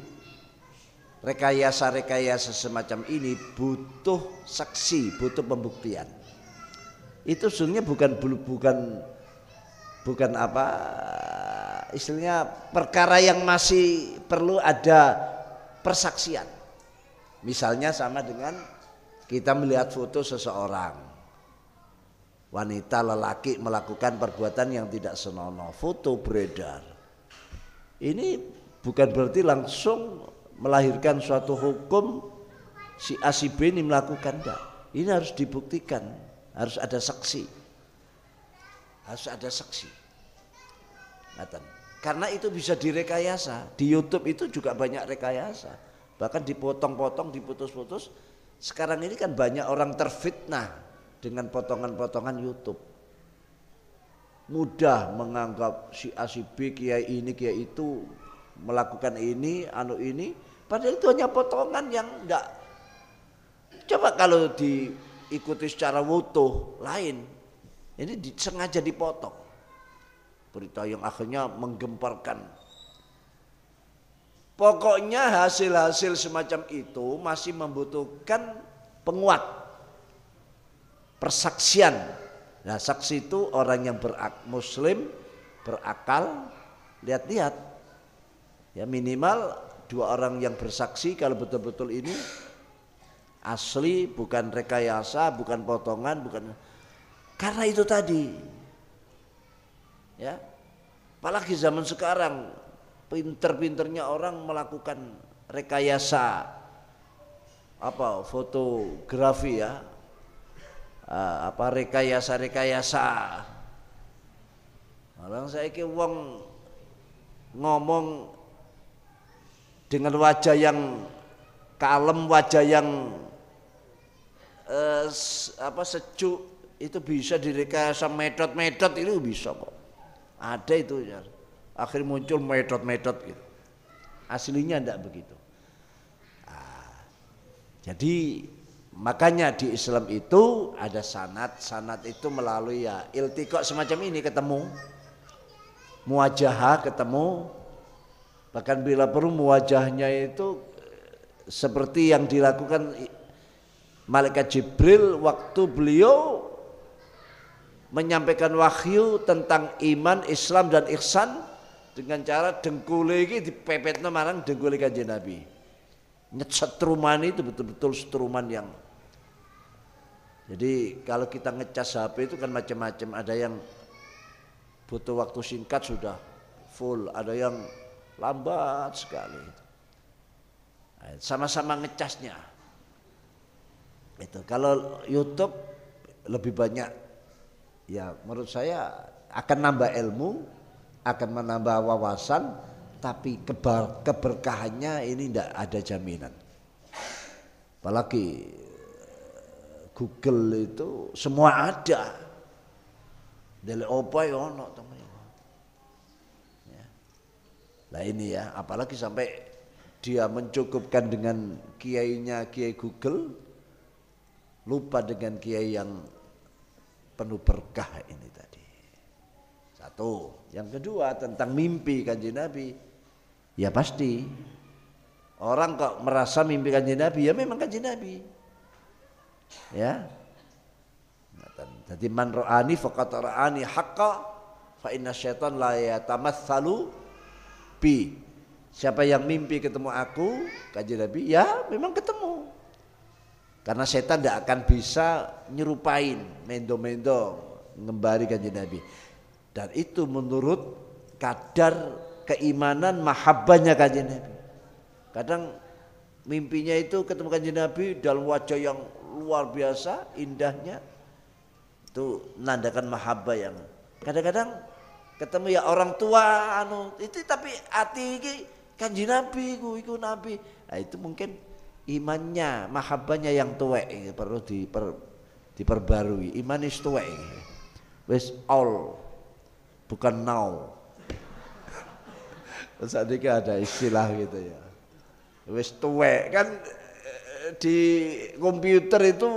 rekayasa-rekayasa semacam ini butuh saksi, butuh pembuktian. Itu sebenarnya bukan bukan bukan apa istilahnya perkara yang masih perlu ada persaksian. Misalnya sama dengan kita melihat foto seseorang wanita lelaki melakukan perbuatan yang tidak senonoh foto beredar ini bukan berarti langsung melahirkan suatu hukum si A si B ini melakukan tidak ini harus dibuktikan harus ada saksi harus ada saksi Ngatan. karena itu bisa direkayasa di YouTube itu juga banyak rekayasa bahkan dipotong-potong diputus-putus sekarang ini kan banyak orang terfitnah dengan potongan-potongan YouTube. Mudah menganggap si A, si B, kiai ini, kiai itu melakukan ini, anu ini. Padahal itu hanya potongan yang enggak. Coba kalau diikuti secara utuh lain. Ini disengaja dipotong. Berita yang akhirnya menggemparkan Pokoknya hasil-hasil semacam itu masih membutuhkan penguat. Persaksian. Nah, saksi itu orang yang berak muslim, berakal, lihat-lihat. Ya minimal dua orang yang bersaksi kalau betul-betul ini asli, bukan rekayasa, bukan potongan, bukan karena itu tadi. Ya. Apalagi zaman sekarang pinter-pinternya orang melakukan rekayasa apa fotografi ya ah, apa rekayasa rekayasa orang saya ke wong ngomong dengan wajah yang kalem wajah yang eh, apa sejuk itu bisa direkayasa medot-medot itu bisa kok ada itu ya akhirnya muncul metode-metode gitu. Aslinya tidak begitu. Ah. jadi makanya di Islam itu ada sanat, sanat itu melalui ya iltikok semacam ini ketemu, muajahah ketemu, bahkan bila perlu muajahnya itu eh, seperti yang dilakukan malaikat Jibril waktu beliau menyampaikan wahyu tentang iman, Islam dan ihsan dengan cara dengkule iki dipepetno marang dengkule Kanjeng Nabi. Setruman itu betul-betul setruman yang jadi kalau kita ngecas HP itu kan macam-macam, ada yang butuh waktu singkat sudah full, ada yang lambat sekali. Nah, sama-sama ngecasnya. Itu kalau YouTube lebih banyak ya menurut saya akan nambah ilmu akan menambah wawasan tapi kebar, keberkahannya ini tidak ada jaminan apalagi eh, Google itu semua ada dari apa ya ono teman ya. nah ini ya apalagi sampai dia mencukupkan dengan kiainya kiai Google lupa dengan kiai yang penuh berkah ini satu. Yang kedua tentang mimpi kanjeng Nabi. Ya pasti. Orang kok merasa mimpi kanjeng Nabi, ya memang kanjeng Nabi. Ya. Jadi man roani, fakat roani, haqqa fa inna syaitan la yatamatsalu bi. Siapa yang mimpi ketemu aku, kanjeng Nabi, ya memang ketemu. Karena setan tidak akan bisa nyerupain, mendo-mendo, ngembari kanjeng Nabi. Dan itu menurut kadar keimanan mahabbahnya kanjeng Nabi. Kadang mimpinya itu ketemu kanjeng Nabi dalam wajah yang luar biasa indahnya itu menandakan mahabbah yang kadang-kadang ketemu ya orang tua anu itu tapi hati ini kanji Nabi ku iku Nabi. Nah, itu mungkin imannya, mahabbahnya yang tua, perlu diper, diperbarui. Iman is ini Wis all bukan now. Saat ini ada istilah gitu ya. Wis tuwe kan eh, di komputer itu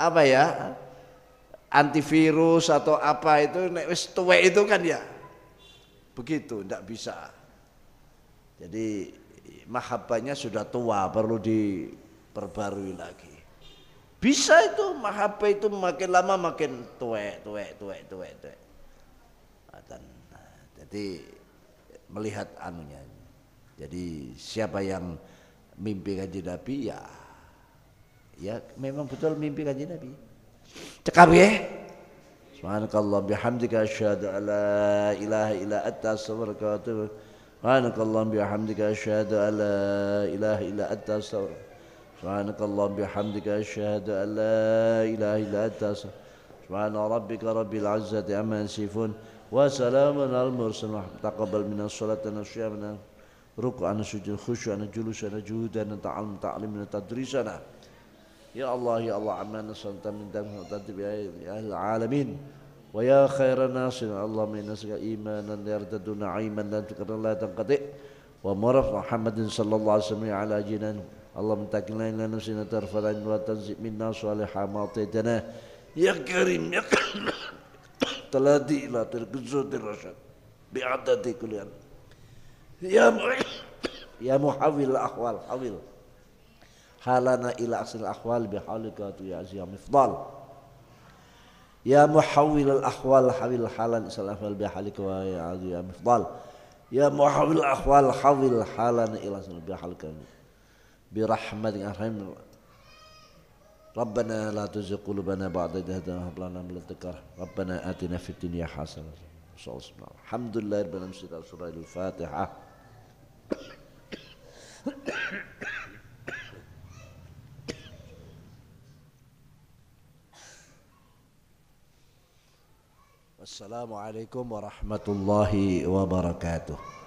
apa ya? antivirus atau apa itu nek wis tuwe itu kan ya. Begitu tidak bisa. Jadi mahabbahnya sudah tua perlu diperbarui lagi. Bisa itu mahabbah itu makin lama makin tuwe, tuwe, tuwe, tuwe, tuwe. Jadi melihat anunya. Jadi siapa yang mimpi kanji Nabi ya ya memang betul mimpi kanji Nabi. Cekap ya. Subhanakallah bihamdika asyhadu an ilaha illa anta astaghfiruka wa atubu Subhanakallah bihamdika asyhadu an ilaha illa anta astaghfiruka Subhanakallah bihamdika asyhadu an la ilaha illa anta astaghfiruka Subhana rabbika rabbil izzati amma yasifun wa salamun al mursalin taqabbal minas salati wa syamina ruku'ana sujud khusyu'ana julusana juhudana ta'alim ta'limina tadrisana Ya Allah ya Allah amma nasanta min damhi tadib ya ahli alamin wa khairana ya khairan Allah min nasika imanan yardaduna aiman dan tukadna la tanqati wa maraf Muhammadin sallallahu alaihi wasallam ya ala jinan Allah mentakin lain lana sinatar falain wa tanzik minna salihah ya karim ya karim تلادي إلى تركزو الرشد بأعداد كل يوم يا م... يا محاول الأحوال حاول حالنا إلى أصل الأحوال بحالك يا عزيز مفضل يا محاول الأحوال حاول حالنا إلى الأحوال بحالك يا عزيز مفضل يا محاول الأحوال حاول حالنا إلى أصل بحالك برحمتك أرحم ربنا لا تزغ قلوبنا بعد إذ هدانا وهب لنا من لدنك ربنا آتنا في الدنيا حسنة الحمد لله رب العالمين سيدنا رسول الفاتحة السلام عليكم ورحمة الله وبركاته